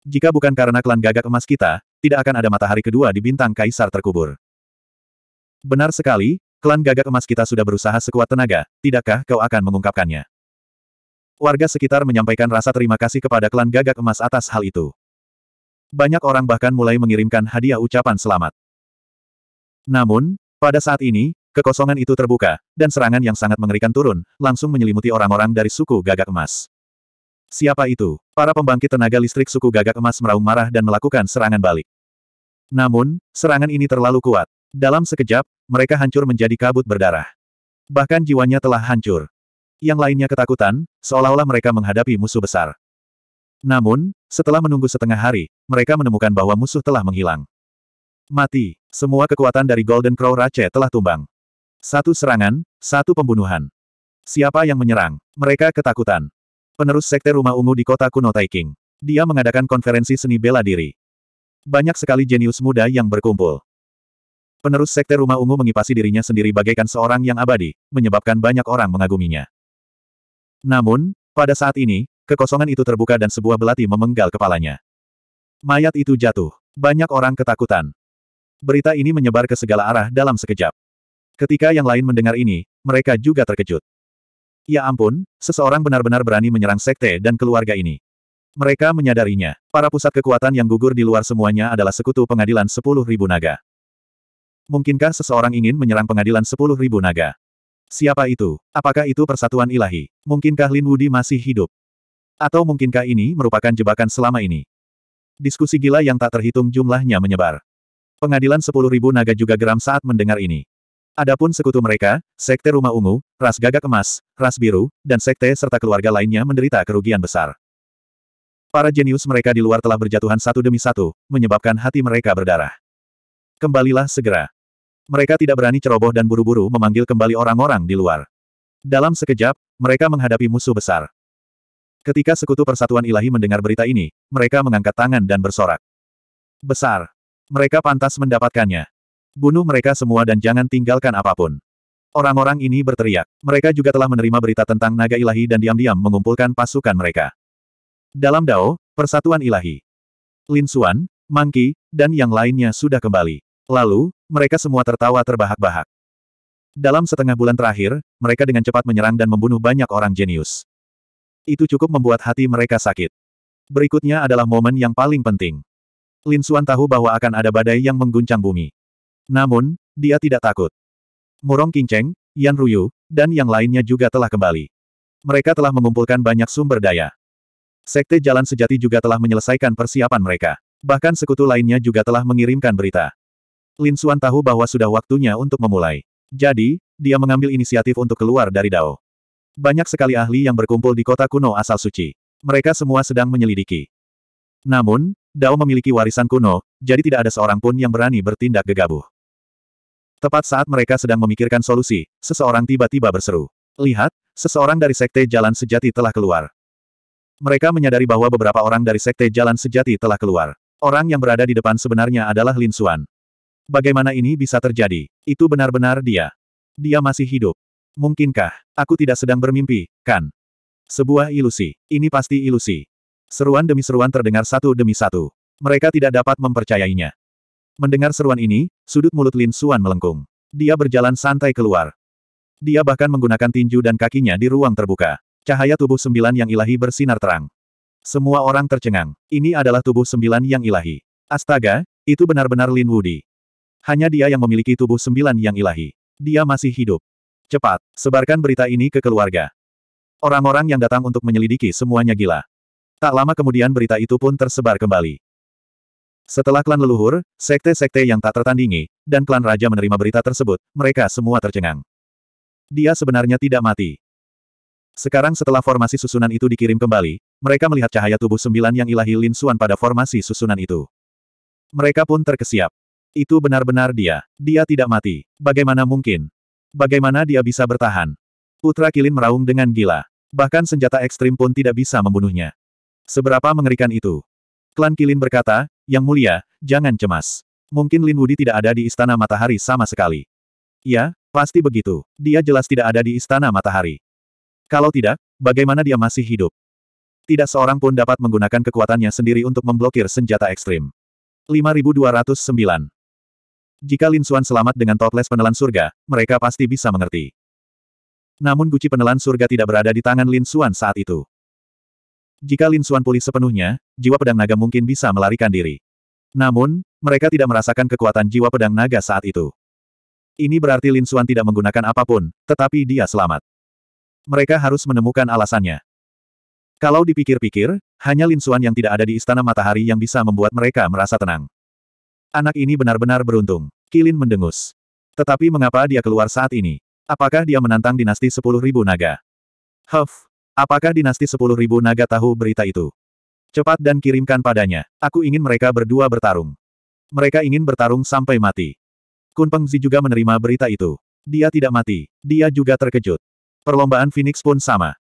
Jika bukan karena klan gagak emas kita, tidak akan ada matahari kedua di bintang kaisar terkubur. Benar sekali, Klan gagak emas kita sudah berusaha sekuat tenaga, tidakkah kau akan mengungkapkannya? Warga sekitar menyampaikan rasa terima kasih kepada klan gagak emas atas hal itu. Banyak orang bahkan mulai mengirimkan hadiah ucapan selamat. Namun, pada saat ini, kekosongan itu terbuka, dan serangan yang sangat mengerikan turun, langsung menyelimuti orang-orang dari suku gagak emas. Siapa itu? Para pembangkit tenaga listrik suku gagak emas meraung marah dan melakukan serangan balik. Namun, serangan ini terlalu kuat, dalam sekejap, mereka hancur menjadi kabut berdarah. Bahkan jiwanya telah hancur. Yang lainnya ketakutan, seolah-olah mereka menghadapi musuh besar. Namun, setelah menunggu setengah hari, mereka menemukan bahwa musuh telah menghilang. Mati, semua kekuatan dari Golden Crow Rache telah tumbang. Satu serangan, satu pembunuhan. Siapa yang menyerang? Mereka ketakutan. Penerus Sekte Rumah Ungu di kota kuno Taiking. Dia mengadakan konferensi seni bela diri. Banyak sekali jenius muda yang berkumpul. Penerus Sekte Rumah Ungu mengipasi dirinya sendiri bagaikan seorang yang abadi, menyebabkan banyak orang mengaguminya. Namun, pada saat ini, kekosongan itu terbuka dan sebuah belati memenggal kepalanya. Mayat itu jatuh. Banyak orang ketakutan. Berita ini menyebar ke segala arah dalam sekejap. Ketika yang lain mendengar ini, mereka juga terkejut. Ya ampun, seseorang benar-benar berani menyerang sekte dan keluarga ini. Mereka menyadarinya. Para pusat kekuatan yang gugur di luar semuanya adalah sekutu pengadilan 10.000 naga. Mungkinkah seseorang ingin menyerang pengadilan sepuluh ribu naga? Siapa itu? Apakah itu persatuan ilahi? Mungkinkah Lin Wudi masih hidup? Atau mungkinkah ini merupakan jebakan selama ini? Diskusi gila yang tak terhitung jumlahnya menyebar. Pengadilan sepuluh ribu naga juga geram saat mendengar ini. Adapun sekutu mereka, Sekte Rumah Ungu, Ras Gagak Emas, Ras Biru, dan Sekte serta keluarga lainnya menderita kerugian besar. Para jenius mereka di luar telah berjatuhan satu demi satu, menyebabkan hati mereka berdarah. Kembalilah segera. Mereka tidak berani ceroboh dan buru-buru memanggil kembali orang-orang di luar. Dalam sekejap, mereka menghadapi musuh besar. Ketika sekutu persatuan ilahi mendengar berita ini, mereka mengangkat tangan dan bersorak. Besar. Mereka pantas mendapatkannya. Bunuh mereka semua dan jangan tinggalkan apapun. Orang-orang ini berteriak. Mereka juga telah menerima berita tentang naga ilahi dan diam-diam mengumpulkan pasukan mereka. Dalam Dao, Persatuan Ilahi. Lin Xuan, Mangki, dan yang lainnya sudah kembali. Lalu, mereka semua tertawa terbahak-bahak. Dalam setengah bulan terakhir, mereka dengan cepat menyerang dan membunuh banyak orang jenius. Itu cukup membuat hati mereka sakit. Berikutnya adalah momen yang paling penting. Lin Xuan tahu bahwa akan ada badai yang mengguncang bumi. Namun, dia tidak takut. Murong Kinceng, Yan Ruyu, dan yang lainnya juga telah kembali. Mereka telah mengumpulkan banyak sumber daya. Sekte Jalan Sejati juga telah menyelesaikan persiapan mereka. Bahkan sekutu lainnya juga telah mengirimkan berita. Lin Suan tahu bahwa sudah waktunya untuk memulai. Jadi, dia mengambil inisiatif untuk keluar dari Dao. Banyak sekali ahli yang berkumpul di kota kuno asal suci. Mereka semua sedang menyelidiki. Namun, Dao memiliki warisan kuno, jadi tidak ada seorang pun yang berani bertindak gegabah. Tepat saat mereka sedang memikirkan solusi, seseorang tiba-tiba berseru. Lihat, seseorang dari Sekte Jalan Sejati telah keluar. Mereka menyadari bahwa beberapa orang dari Sekte Jalan Sejati telah keluar. Orang yang berada di depan sebenarnya adalah Lin Suan. Bagaimana ini bisa terjadi? Itu benar-benar dia. Dia masih hidup. Mungkinkah? Aku tidak sedang bermimpi, kan? Sebuah ilusi. Ini pasti ilusi. Seruan demi seruan terdengar satu demi satu. Mereka tidak dapat mempercayainya. Mendengar seruan ini, sudut mulut Lin Suan melengkung. Dia berjalan santai keluar. Dia bahkan menggunakan tinju dan kakinya di ruang terbuka. Cahaya tubuh sembilan yang ilahi bersinar terang. Semua orang tercengang. Ini adalah tubuh sembilan yang ilahi. Astaga, itu benar-benar Lin Wudi. Hanya dia yang memiliki tubuh sembilan yang ilahi. Dia masih hidup. Cepat, sebarkan berita ini ke keluarga. Orang-orang yang datang untuk menyelidiki semuanya gila. Tak lama kemudian berita itu pun tersebar kembali. Setelah klan leluhur, sekte-sekte yang tak tertandingi, dan klan raja menerima berita tersebut, mereka semua tercengang. Dia sebenarnya tidak mati. Sekarang setelah formasi susunan itu dikirim kembali, mereka melihat cahaya tubuh sembilan yang ilahi Lin Suan pada formasi susunan itu. Mereka pun terkesiap. Itu benar-benar dia. Dia tidak mati. Bagaimana mungkin? Bagaimana dia bisa bertahan? Putra Kilin meraung dengan gila. Bahkan senjata ekstrim pun tidak bisa membunuhnya. Seberapa mengerikan itu? Klan Kilin berkata, Yang mulia, jangan cemas. Mungkin Lin Wudi tidak ada di Istana Matahari sama sekali. Ya, pasti begitu. Dia jelas tidak ada di Istana Matahari. Kalau tidak, bagaimana dia masih hidup? Tidak seorang pun dapat menggunakan kekuatannya sendiri untuk memblokir senjata ekstrim. 5209 jika Lin Xuan selamat dengan toples penelan surga, mereka pasti bisa mengerti. Namun guci penelan surga tidak berada di tangan Lin Xuan saat itu. Jika Lin Xuan pulih sepenuhnya, jiwa pedang naga mungkin bisa melarikan diri. Namun, mereka tidak merasakan kekuatan jiwa pedang naga saat itu. Ini berarti Lin Xuan tidak menggunakan apapun, tetapi dia selamat. Mereka harus menemukan alasannya. Kalau dipikir-pikir, hanya Lin Xuan yang tidak ada di Istana Matahari yang bisa membuat mereka merasa tenang. Anak ini benar-benar beruntung. Kilin mendengus. Tetapi mengapa dia keluar saat ini? Apakah dia menantang dinasti sepuluh ribu naga? Huff! Apakah dinasti sepuluh ribu naga tahu berita itu? Cepat dan kirimkan padanya. Aku ingin mereka berdua bertarung. Mereka ingin bertarung sampai mati. Kun Pengzi juga menerima berita itu. Dia tidak mati. Dia juga terkejut. Perlombaan Phoenix pun sama.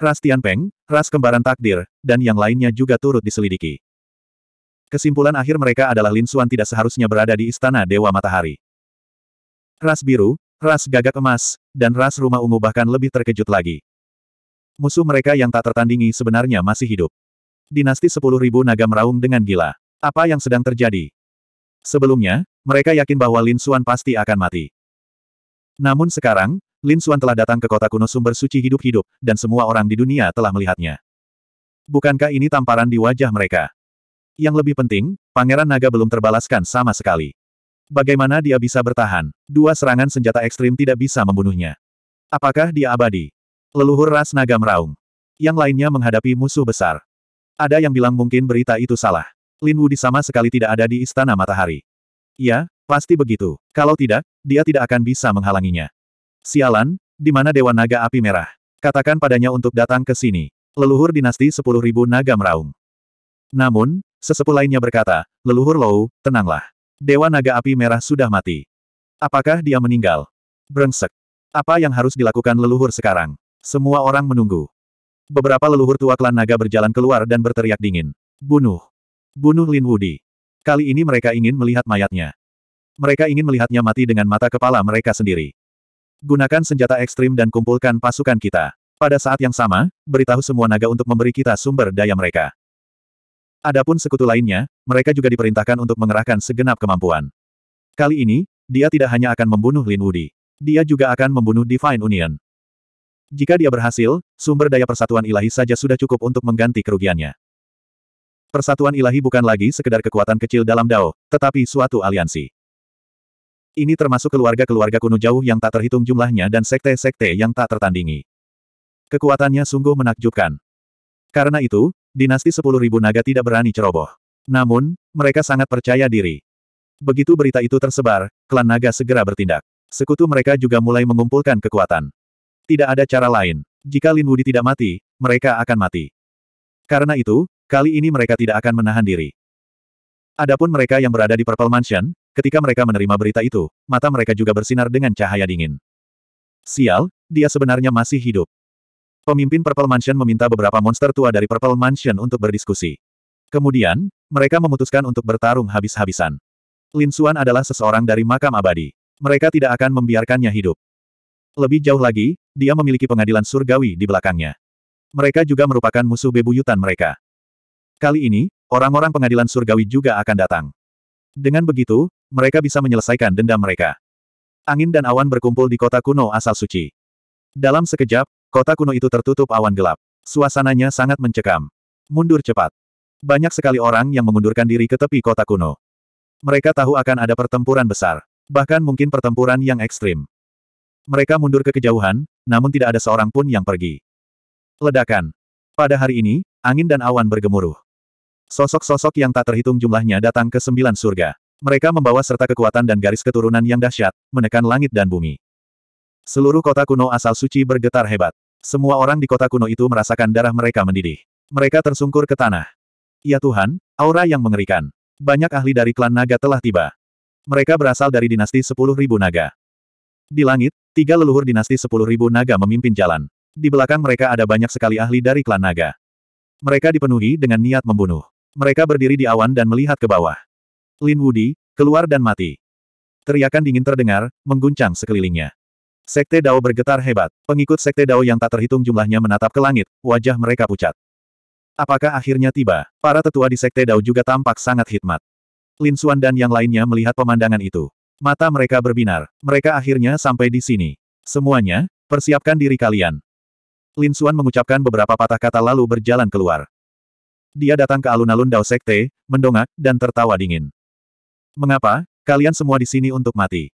Ras Peng, ras kembaran takdir, dan yang lainnya juga turut diselidiki. Kesimpulan akhir mereka adalah Lin Xuan tidak seharusnya berada di Istana Dewa Matahari. Ras biru, ras gagak emas, dan ras rumah ungu bahkan lebih terkejut lagi. Musuh mereka yang tak tertandingi sebenarnya masih hidup. Dinasti 10.000 naga meraung dengan gila. Apa yang sedang terjadi? Sebelumnya, mereka yakin bahwa Lin Xuan pasti akan mati. Namun sekarang, Lin Xuan telah datang ke kota kuno sumber suci hidup-hidup, dan semua orang di dunia telah melihatnya. Bukankah ini tamparan di wajah mereka? Yang lebih penting, Pangeran Naga belum terbalaskan sama sekali. Bagaimana dia bisa bertahan? Dua serangan senjata ekstrim tidak bisa membunuhnya. Apakah dia abadi? Leluhur ras naga meraung. Yang lainnya menghadapi musuh besar. Ada yang bilang mungkin berita itu salah. Lin Wudi sama sekali tidak ada di Istana Matahari. Ya, pasti begitu. Kalau tidak, dia tidak akan bisa menghalanginya. Sialan, di mana Dewa Naga Api Merah? Katakan padanya untuk datang ke sini. Leluhur dinasti 10.000 naga meraung. Namun, Sesepuh lainnya berkata, leluhur Lou, tenanglah. Dewa Naga Api Merah sudah mati. Apakah dia meninggal? Brengsek. Apa yang harus dilakukan leluhur sekarang? Semua orang menunggu. Beberapa leluhur tua klan naga berjalan keluar dan berteriak dingin. Bunuh. Bunuh Lin Wudi. Kali ini mereka ingin melihat mayatnya. Mereka ingin melihatnya mati dengan mata kepala mereka sendiri. Gunakan senjata ekstrim dan kumpulkan pasukan kita. Pada saat yang sama, beritahu semua naga untuk memberi kita sumber daya mereka. Adapun sekutu lainnya, mereka juga diperintahkan untuk mengerahkan segenap kemampuan. Kali ini, dia tidak hanya akan membunuh Lin Wudi. Dia juga akan membunuh Divine Union. Jika dia berhasil, sumber daya persatuan ilahi saja sudah cukup untuk mengganti kerugiannya. Persatuan ilahi bukan lagi sekedar kekuatan kecil dalam Dao, tetapi suatu aliansi. Ini termasuk keluarga-keluarga kuno jauh yang tak terhitung jumlahnya dan sekte-sekte yang tak tertandingi. Kekuatannya sungguh menakjubkan. Karena itu, dinasti Ribu naga tidak berani ceroboh. Namun, mereka sangat percaya diri. Begitu berita itu tersebar, klan naga segera bertindak. Sekutu mereka juga mulai mengumpulkan kekuatan. Tidak ada cara lain. Jika Lin Wudi tidak mati, mereka akan mati. Karena itu, kali ini mereka tidak akan menahan diri. Adapun mereka yang berada di Purple Mansion, ketika mereka menerima berita itu, mata mereka juga bersinar dengan cahaya dingin. Sial, dia sebenarnya masih hidup. Pemimpin Purple Mansion meminta beberapa monster tua dari Purple Mansion untuk berdiskusi. Kemudian, mereka memutuskan untuk bertarung habis-habisan. Lin Xuan adalah seseorang dari makam abadi. Mereka tidak akan membiarkannya hidup. Lebih jauh lagi, dia memiliki pengadilan surgawi di belakangnya. Mereka juga merupakan musuh bebuyutan mereka. Kali ini, orang-orang pengadilan surgawi juga akan datang. Dengan begitu, mereka bisa menyelesaikan dendam mereka. Angin dan awan berkumpul di kota kuno asal suci. Dalam sekejap, Kota kuno itu tertutup awan gelap. Suasananya sangat mencekam. Mundur cepat. Banyak sekali orang yang mengundurkan diri ke tepi kota kuno. Mereka tahu akan ada pertempuran besar. Bahkan mungkin pertempuran yang ekstrim. Mereka mundur ke kejauhan, namun tidak ada seorang pun yang pergi. Ledakan. Pada hari ini, angin dan awan bergemuruh. Sosok-sosok yang tak terhitung jumlahnya datang ke sembilan surga. Mereka membawa serta kekuatan dan garis keturunan yang dahsyat, menekan langit dan bumi. Seluruh kota kuno asal suci bergetar hebat. Semua orang di kota kuno itu merasakan darah mereka mendidih. Mereka tersungkur ke tanah. Ya Tuhan, aura yang mengerikan. Banyak ahli dari klan naga telah tiba. Mereka berasal dari dinasti sepuluh ribu naga. Di langit, tiga leluhur dinasti sepuluh ribu naga memimpin jalan. Di belakang mereka ada banyak sekali ahli dari klan naga. Mereka dipenuhi dengan niat membunuh. Mereka berdiri di awan dan melihat ke bawah. Lin Wudi, keluar dan mati. Teriakan dingin terdengar, mengguncang sekelilingnya. Sekte Dao bergetar hebat. Pengikut Sekte Dao yang tak terhitung jumlahnya menatap ke langit, wajah mereka pucat. Apakah akhirnya tiba? Para tetua di Sekte Dao juga tampak sangat hikmat. Lin Xuan dan yang lainnya melihat pemandangan itu. Mata mereka berbinar. Mereka akhirnya sampai di sini. Semuanya, persiapkan diri kalian. Lin Xuan mengucapkan beberapa patah kata lalu berjalan keluar. Dia datang ke alun-alun Dao Sekte, mendongak, dan tertawa dingin. Mengapa, kalian semua di sini untuk mati?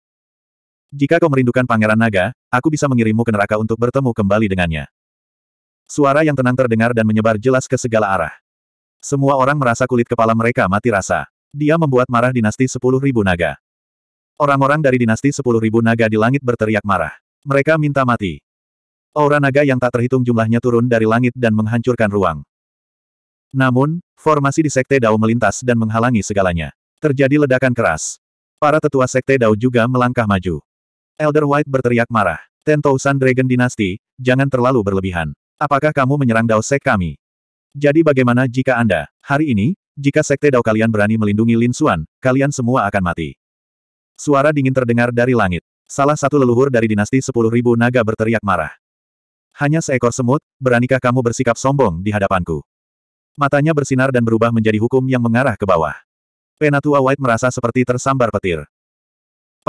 Jika kau merindukan Pangeran Naga, aku bisa mengirimmu ke neraka untuk bertemu kembali dengannya. Suara yang tenang terdengar dan menyebar jelas ke segala arah. Semua orang merasa kulit kepala mereka mati rasa. Dia membuat marah dinasti sepuluh ribu naga. Orang-orang dari dinasti sepuluh ribu naga di langit berteriak marah. Mereka minta mati. Aura naga yang tak terhitung jumlahnya turun dari langit dan menghancurkan ruang. Namun, formasi di Sekte Dao melintas dan menghalangi segalanya. Terjadi ledakan keras. Para tetua Sekte Dao juga melangkah maju. Elder White berteriak marah. Ten Thousand Dragon Dynasty, jangan terlalu berlebihan. Apakah kamu menyerang Dao Sek kami? Jadi bagaimana jika Anda, hari ini, jika Sekte Dao kalian berani melindungi Lin Xuan, kalian semua akan mati. Suara dingin terdengar dari langit. Salah satu leluhur dari dinasti 10.000 naga berteriak marah. Hanya seekor semut, beranikah kamu bersikap sombong di hadapanku? Matanya bersinar dan berubah menjadi hukum yang mengarah ke bawah. Penatua White merasa seperti tersambar petir.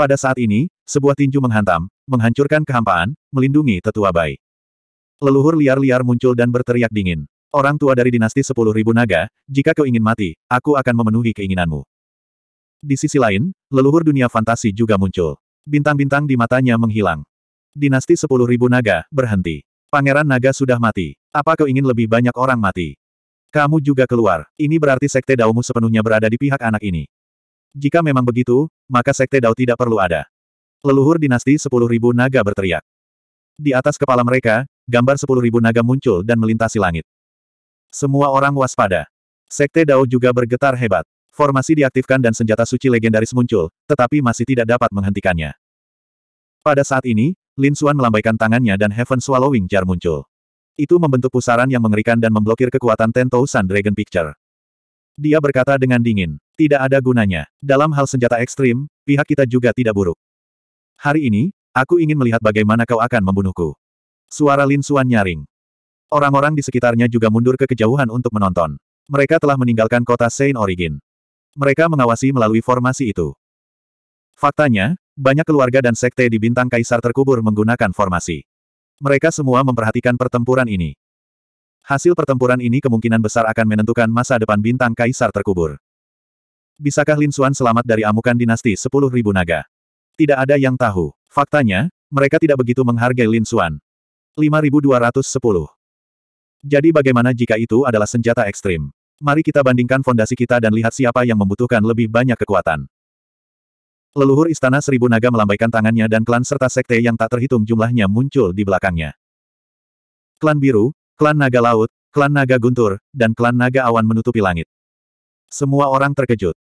Pada saat ini, sebuah tinju menghantam, menghancurkan kehampaan, melindungi tetua Bai. Leluhur liar-liar muncul dan berteriak dingin. Orang tua dari dinasti sepuluh ribu naga, jika kau ingin mati, aku akan memenuhi keinginanmu. Di sisi lain, leluhur dunia fantasi juga muncul. Bintang-bintang di matanya menghilang. Dinasti sepuluh ribu naga, berhenti. Pangeran naga sudah mati. Apa kau ingin lebih banyak orang mati? Kamu juga keluar. Ini berarti sekte daumu sepenuhnya berada di pihak anak ini. Jika memang begitu, maka Sekte Dao tidak perlu ada. Leluhur dinasti 10.000 naga berteriak. Di atas kepala mereka, gambar 10.000 naga muncul dan melintasi langit. Semua orang waspada. Sekte Dao juga bergetar hebat. Formasi diaktifkan dan senjata suci legendaris muncul, tetapi masih tidak dapat menghentikannya. Pada saat ini, Lin Xuan melambaikan tangannya dan Heaven Swallowing Jar muncul. Itu membentuk pusaran yang mengerikan dan memblokir kekuatan Ten Thousand Dragon Picture. Dia berkata dengan dingin, tidak ada gunanya. Dalam hal senjata ekstrim, pihak kita juga tidak buruk. Hari ini, aku ingin melihat bagaimana kau akan membunuhku. Suara Lin Suan nyaring. Orang-orang di sekitarnya juga mundur ke kejauhan untuk menonton. Mereka telah meninggalkan kota Saint Origin. Mereka mengawasi melalui formasi itu. Faktanya, banyak keluarga dan sekte di bintang kaisar terkubur menggunakan formasi. Mereka semua memperhatikan pertempuran ini. Hasil pertempuran ini kemungkinan besar akan menentukan masa depan bintang kaisar terkubur bisakah Lin Xuan selamat dari amukan dinasti sepuluh ribu naga? Tidak ada yang tahu. Faktanya, mereka tidak begitu menghargai Lin Xuan. 5210. Jadi bagaimana jika itu adalah senjata ekstrim? Mari kita bandingkan fondasi kita dan lihat siapa yang membutuhkan lebih banyak kekuatan. Leluhur Istana Seribu Naga melambaikan tangannya dan klan serta sekte yang tak terhitung jumlahnya muncul di belakangnya. Klan Biru, Klan Naga Laut, Klan Naga Guntur, dan Klan Naga Awan menutupi langit. Semua orang terkejut.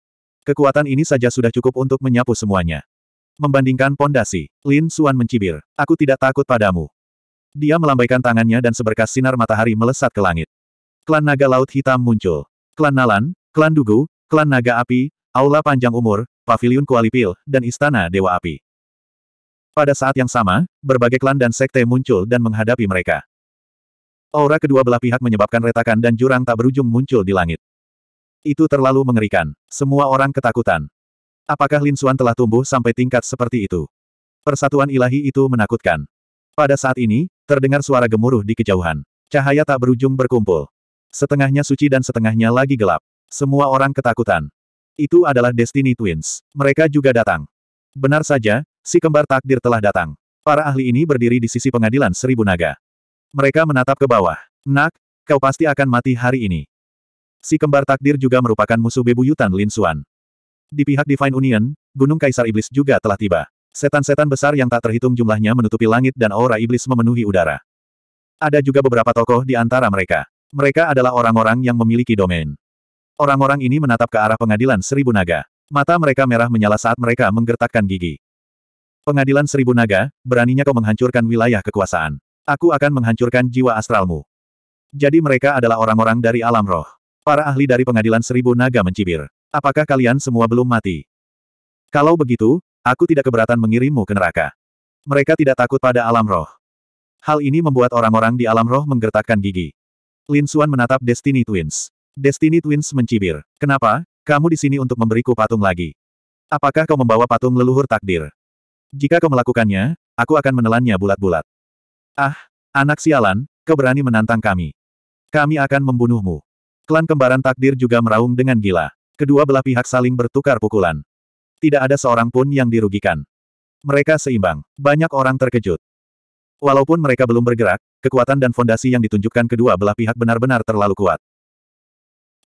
Kekuatan ini saja sudah cukup untuk menyapu semuanya. Membandingkan pondasi, Lin Suan mencibir. Aku tidak takut padamu. Dia melambaikan tangannya dan seberkas sinar matahari melesat ke langit. Klan Naga Laut Hitam muncul. Klan Nalan, Klan Dugu, Klan Naga Api, Aula Panjang Umur, Paviliun Kualipil, dan Istana Dewa Api. Pada saat yang sama, berbagai klan dan sekte muncul dan menghadapi mereka. Aura kedua belah pihak menyebabkan retakan dan jurang tak berujung muncul di langit. Itu terlalu mengerikan. Semua orang ketakutan. Apakah Lin Xuan telah tumbuh sampai tingkat seperti itu? Persatuan ilahi itu menakutkan. Pada saat ini, terdengar suara gemuruh di kejauhan. Cahaya tak berujung berkumpul. Setengahnya suci dan setengahnya lagi gelap. Semua orang ketakutan. Itu adalah Destiny Twins. Mereka juga datang. Benar saja, si kembar takdir telah datang. Para ahli ini berdiri di sisi pengadilan seribu naga. Mereka menatap ke bawah. Nak, kau pasti akan mati hari ini. Si kembar takdir juga merupakan musuh bebuyutan Lin Xuan. Di pihak Divine Union, Gunung Kaisar Iblis juga telah tiba. Setan-setan besar yang tak terhitung jumlahnya menutupi langit dan aura iblis memenuhi udara. Ada juga beberapa tokoh di antara mereka. Mereka adalah orang-orang yang memiliki domain. Orang-orang ini menatap ke arah pengadilan Seribu Naga. Mata mereka merah menyala saat mereka menggertakkan gigi. Pengadilan Seribu Naga, beraninya kau menghancurkan wilayah kekuasaan. Aku akan menghancurkan jiwa astralmu. Jadi mereka adalah orang-orang dari alam roh. Para ahli dari pengadilan seribu naga mencibir. Apakah kalian semua belum mati? Kalau begitu, aku tidak keberatan mengirimmu ke neraka. Mereka tidak takut pada alam roh. Hal ini membuat orang-orang di alam roh menggertakkan gigi. Lin Suan menatap Destiny Twins. Destiny Twins mencibir. Kenapa, kamu di sini untuk memberiku patung lagi? Apakah kau membawa patung leluhur takdir? Jika kau melakukannya, aku akan menelannya bulat-bulat. Ah, anak sialan, kau berani menantang kami. Kami akan membunuhmu. Klan kembaran takdir juga meraung dengan gila. Kedua belah pihak saling bertukar pukulan. Tidak ada seorang pun yang dirugikan. Mereka seimbang. Banyak orang terkejut. Walaupun mereka belum bergerak, kekuatan dan fondasi yang ditunjukkan kedua belah pihak benar-benar terlalu kuat.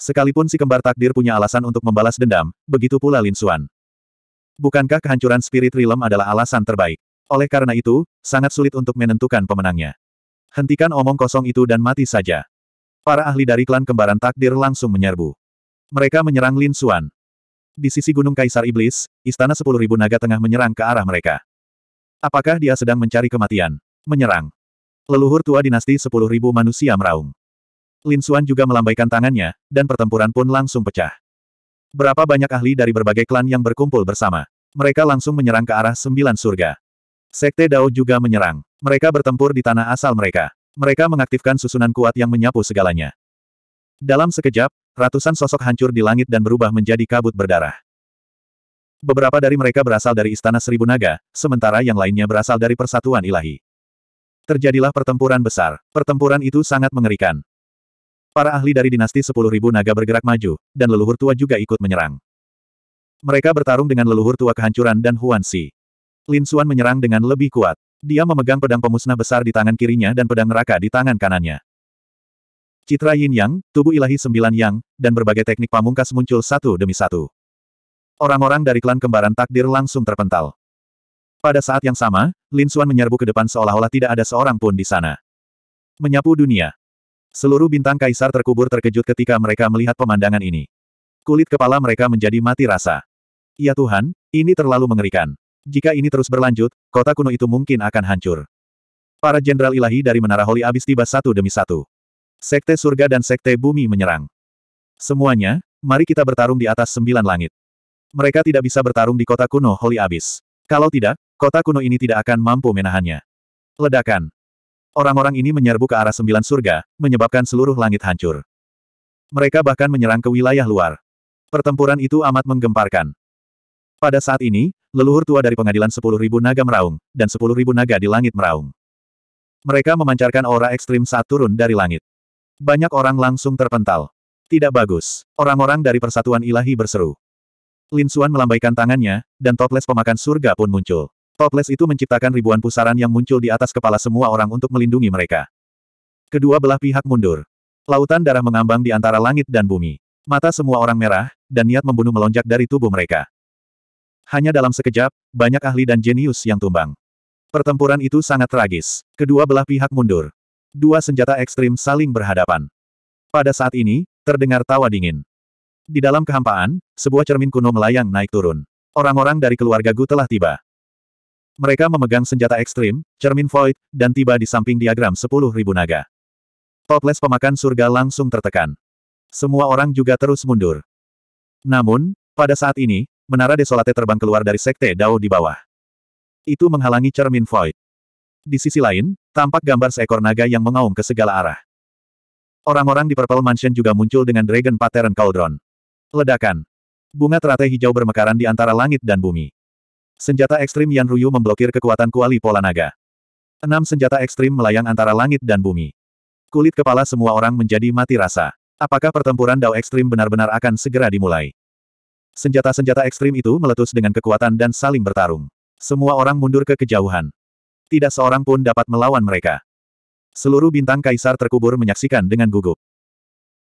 Sekalipun si kembar takdir punya alasan untuk membalas dendam, begitu pula Lin Xuan. Bukankah kehancuran Spirit Realm adalah alasan terbaik? Oleh karena itu, sangat sulit untuk menentukan pemenangnya. Hentikan omong kosong itu dan mati saja. Para ahli dari klan kembaran takdir langsung menyerbu. Mereka menyerang Lin Xuan. Di sisi Gunung Kaisar Iblis, Istana Sepuluh Ribu Naga tengah menyerang ke arah mereka. Apakah dia sedang mencari kematian? Menyerang. Leluhur tua dinasti Sepuluh Ribu manusia meraung. Lin Xuan juga melambaikan tangannya, dan pertempuran pun langsung pecah. Berapa banyak ahli dari berbagai klan yang berkumpul bersama. Mereka langsung menyerang ke arah sembilan surga. Sekte Dao juga menyerang. Mereka bertempur di tanah asal mereka. Mereka mengaktifkan susunan kuat yang menyapu segalanya. Dalam sekejap, ratusan sosok hancur di langit dan berubah menjadi kabut berdarah. Beberapa dari mereka berasal dari Istana Seribu Naga, sementara yang lainnya berasal dari Persatuan Ilahi. Terjadilah pertempuran besar. Pertempuran itu sangat mengerikan. Para ahli dari dinasti Sepuluh Ribu naga bergerak maju, dan leluhur tua juga ikut menyerang. Mereka bertarung dengan leluhur tua kehancuran dan Huan Si. Lin Xuan menyerang dengan lebih kuat. Dia memegang pedang pemusnah besar di tangan kirinya dan pedang neraka di tangan kanannya. Citra Yin Yang, tubuh ilahi sembilan Yang, dan berbagai teknik pamungkas muncul satu demi satu. Orang-orang dari klan kembaran takdir langsung terpental. Pada saat yang sama, Lin Xuan menyerbu ke depan seolah-olah tidak ada seorang pun di sana. Menyapu dunia. Seluruh bintang kaisar terkubur terkejut ketika mereka melihat pemandangan ini. Kulit kepala mereka menjadi mati rasa. Ya Tuhan, ini terlalu mengerikan. Jika ini terus berlanjut, kota kuno itu mungkin akan hancur. Para jenderal ilahi dari Menara Holy Abyss tiba satu demi satu. Sekte surga dan sekte bumi menyerang. Semuanya, mari kita bertarung di atas sembilan langit. Mereka tidak bisa bertarung di kota kuno Holy Abyss. Kalau tidak, kota kuno ini tidak akan mampu menahannya. Ledakan. Orang-orang ini menyerbu ke arah sembilan surga, menyebabkan seluruh langit hancur. Mereka bahkan menyerang ke wilayah luar. Pertempuran itu amat menggemparkan. Pada saat ini, leluhur tua dari pengadilan sepuluh ribu naga meraung, dan sepuluh ribu naga di langit meraung. Mereka memancarkan aura ekstrim saat turun dari langit. Banyak orang langsung terpental. Tidak bagus. Orang-orang dari persatuan ilahi berseru. Lin Xuan melambaikan tangannya, dan toples pemakan surga pun muncul. Toples itu menciptakan ribuan pusaran yang muncul di atas kepala semua orang untuk melindungi mereka. Kedua belah pihak mundur. Lautan darah mengambang di antara langit dan bumi. Mata semua orang merah, dan niat membunuh melonjak dari tubuh mereka. Hanya dalam sekejap, banyak ahli dan jenius yang tumbang. Pertempuran itu sangat tragis. Kedua belah pihak mundur. Dua senjata ekstrim saling berhadapan. Pada saat ini, terdengar tawa dingin. Di dalam kehampaan, sebuah cermin kuno melayang naik turun. Orang-orang dari keluarga Gu telah tiba. Mereka memegang senjata ekstrim, cermin void, dan tiba di samping diagram 10.000 naga. Toples pemakan surga langsung tertekan. Semua orang juga terus mundur. Namun, pada saat ini, menara desolate terbang keluar dari sekte Dao di bawah. Itu menghalangi cermin void. Di sisi lain, tampak gambar seekor naga yang mengaum ke segala arah. Orang-orang di Purple Mansion juga muncul dengan Dragon Pattern Cauldron. Ledakan. Bunga teratai hijau bermekaran di antara langit dan bumi. Senjata ekstrim Yan Ruyu memblokir kekuatan kuali pola naga. Enam senjata ekstrim melayang antara langit dan bumi. Kulit kepala semua orang menjadi mati rasa. Apakah pertempuran Dao Ekstrim benar-benar akan segera dimulai? Senjata-senjata ekstrim itu meletus dengan kekuatan dan saling bertarung. Semua orang mundur ke kejauhan. Tidak seorang pun dapat melawan mereka. Seluruh bintang kaisar terkubur menyaksikan dengan gugup.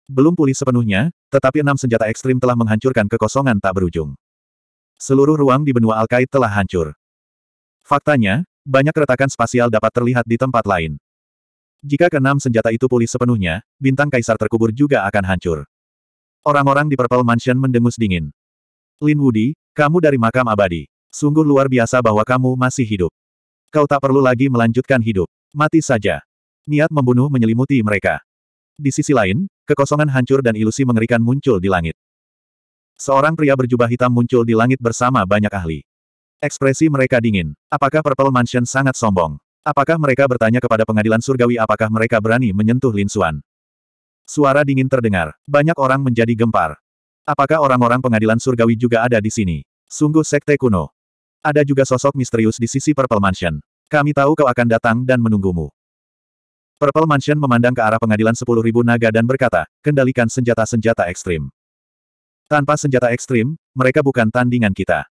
Belum pulih sepenuhnya, tetapi enam senjata ekstrim telah menghancurkan kekosongan tak berujung. Seluruh ruang di benua Alkaid telah hancur. Faktanya, banyak retakan spasial dapat terlihat di tempat lain. Jika keenam senjata itu pulih sepenuhnya, bintang kaisar terkubur juga akan hancur. Orang-orang di Purple Mansion mendengus dingin. Lin Wudi, kamu dari makam abadi. Sungguh luar biasa bahwa kamu masih hidup. Kau tak perlu lagi melanjutkan hidup. Mati saja. Niat membunuh menyelimuti mereka. Di sisi lain, kekosongan hancur dan ilusi mengerikan muncul di langit. Seorang pria berjubah hitam muncul di langit bersama banyak ahli. Ekspresi mereka dingin. Apakah Purple Mansion sangat sombong? Apakah mereka bertanya kepada pengadilan surgawi apakah mereka berani menyentuh Lin Suan? Suara dingin terdengar. Banyak orang menjadi gempar. Apakah orang-orang pengadilan surgawi juga ada di sini? Sungguh sekte kuno. Ada juga sosok misterius di sisi Purple Mansion. Kami tahu kau akan datang dan menunggumu. Purple Mansion memandang ke arah pengadilan 10.000 naga dan berkata, kendalikan senjata-senjata ekstrim. Tanpa senjata ekstrim, mereka bukan tandingan kita.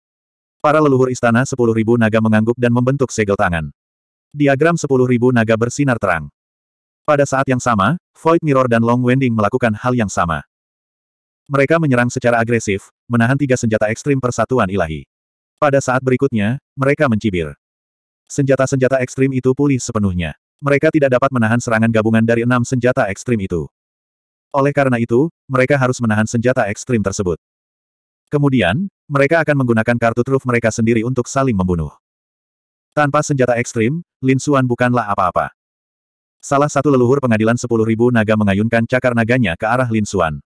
Para leluhur istana 10.000 naga mengangguk dan membentuk segel tangan. Diagram 10.000 naga bersinar terang. Pada saat yang sama, Void Mirror dan Long Wending melakukan hal yang sama. Mereka menyerang secara agresif, menahan tiga senjata ekstrim persatuan ilahi. Pada saat berikutnya, mereka mencibir. Senjata-senjata ekstrim itu pulih sepenuhnya. Mereka tidak dapat menahan serangan gabungan dari enam senjata ekstrim itu. Oleh karena itu, mereka harus menahan senjata ekstrim tersebut. Kemudian, mereka akan menggunakan kartu truf mereka sendiri untuk saling membunuh. Tanpa senjata ekstrim, Lin Suan bukanlah apa-apa. Salah satu leluhur pengadilan 10.000 naga mengayunkan cakar naganya ke arah Lin Suan.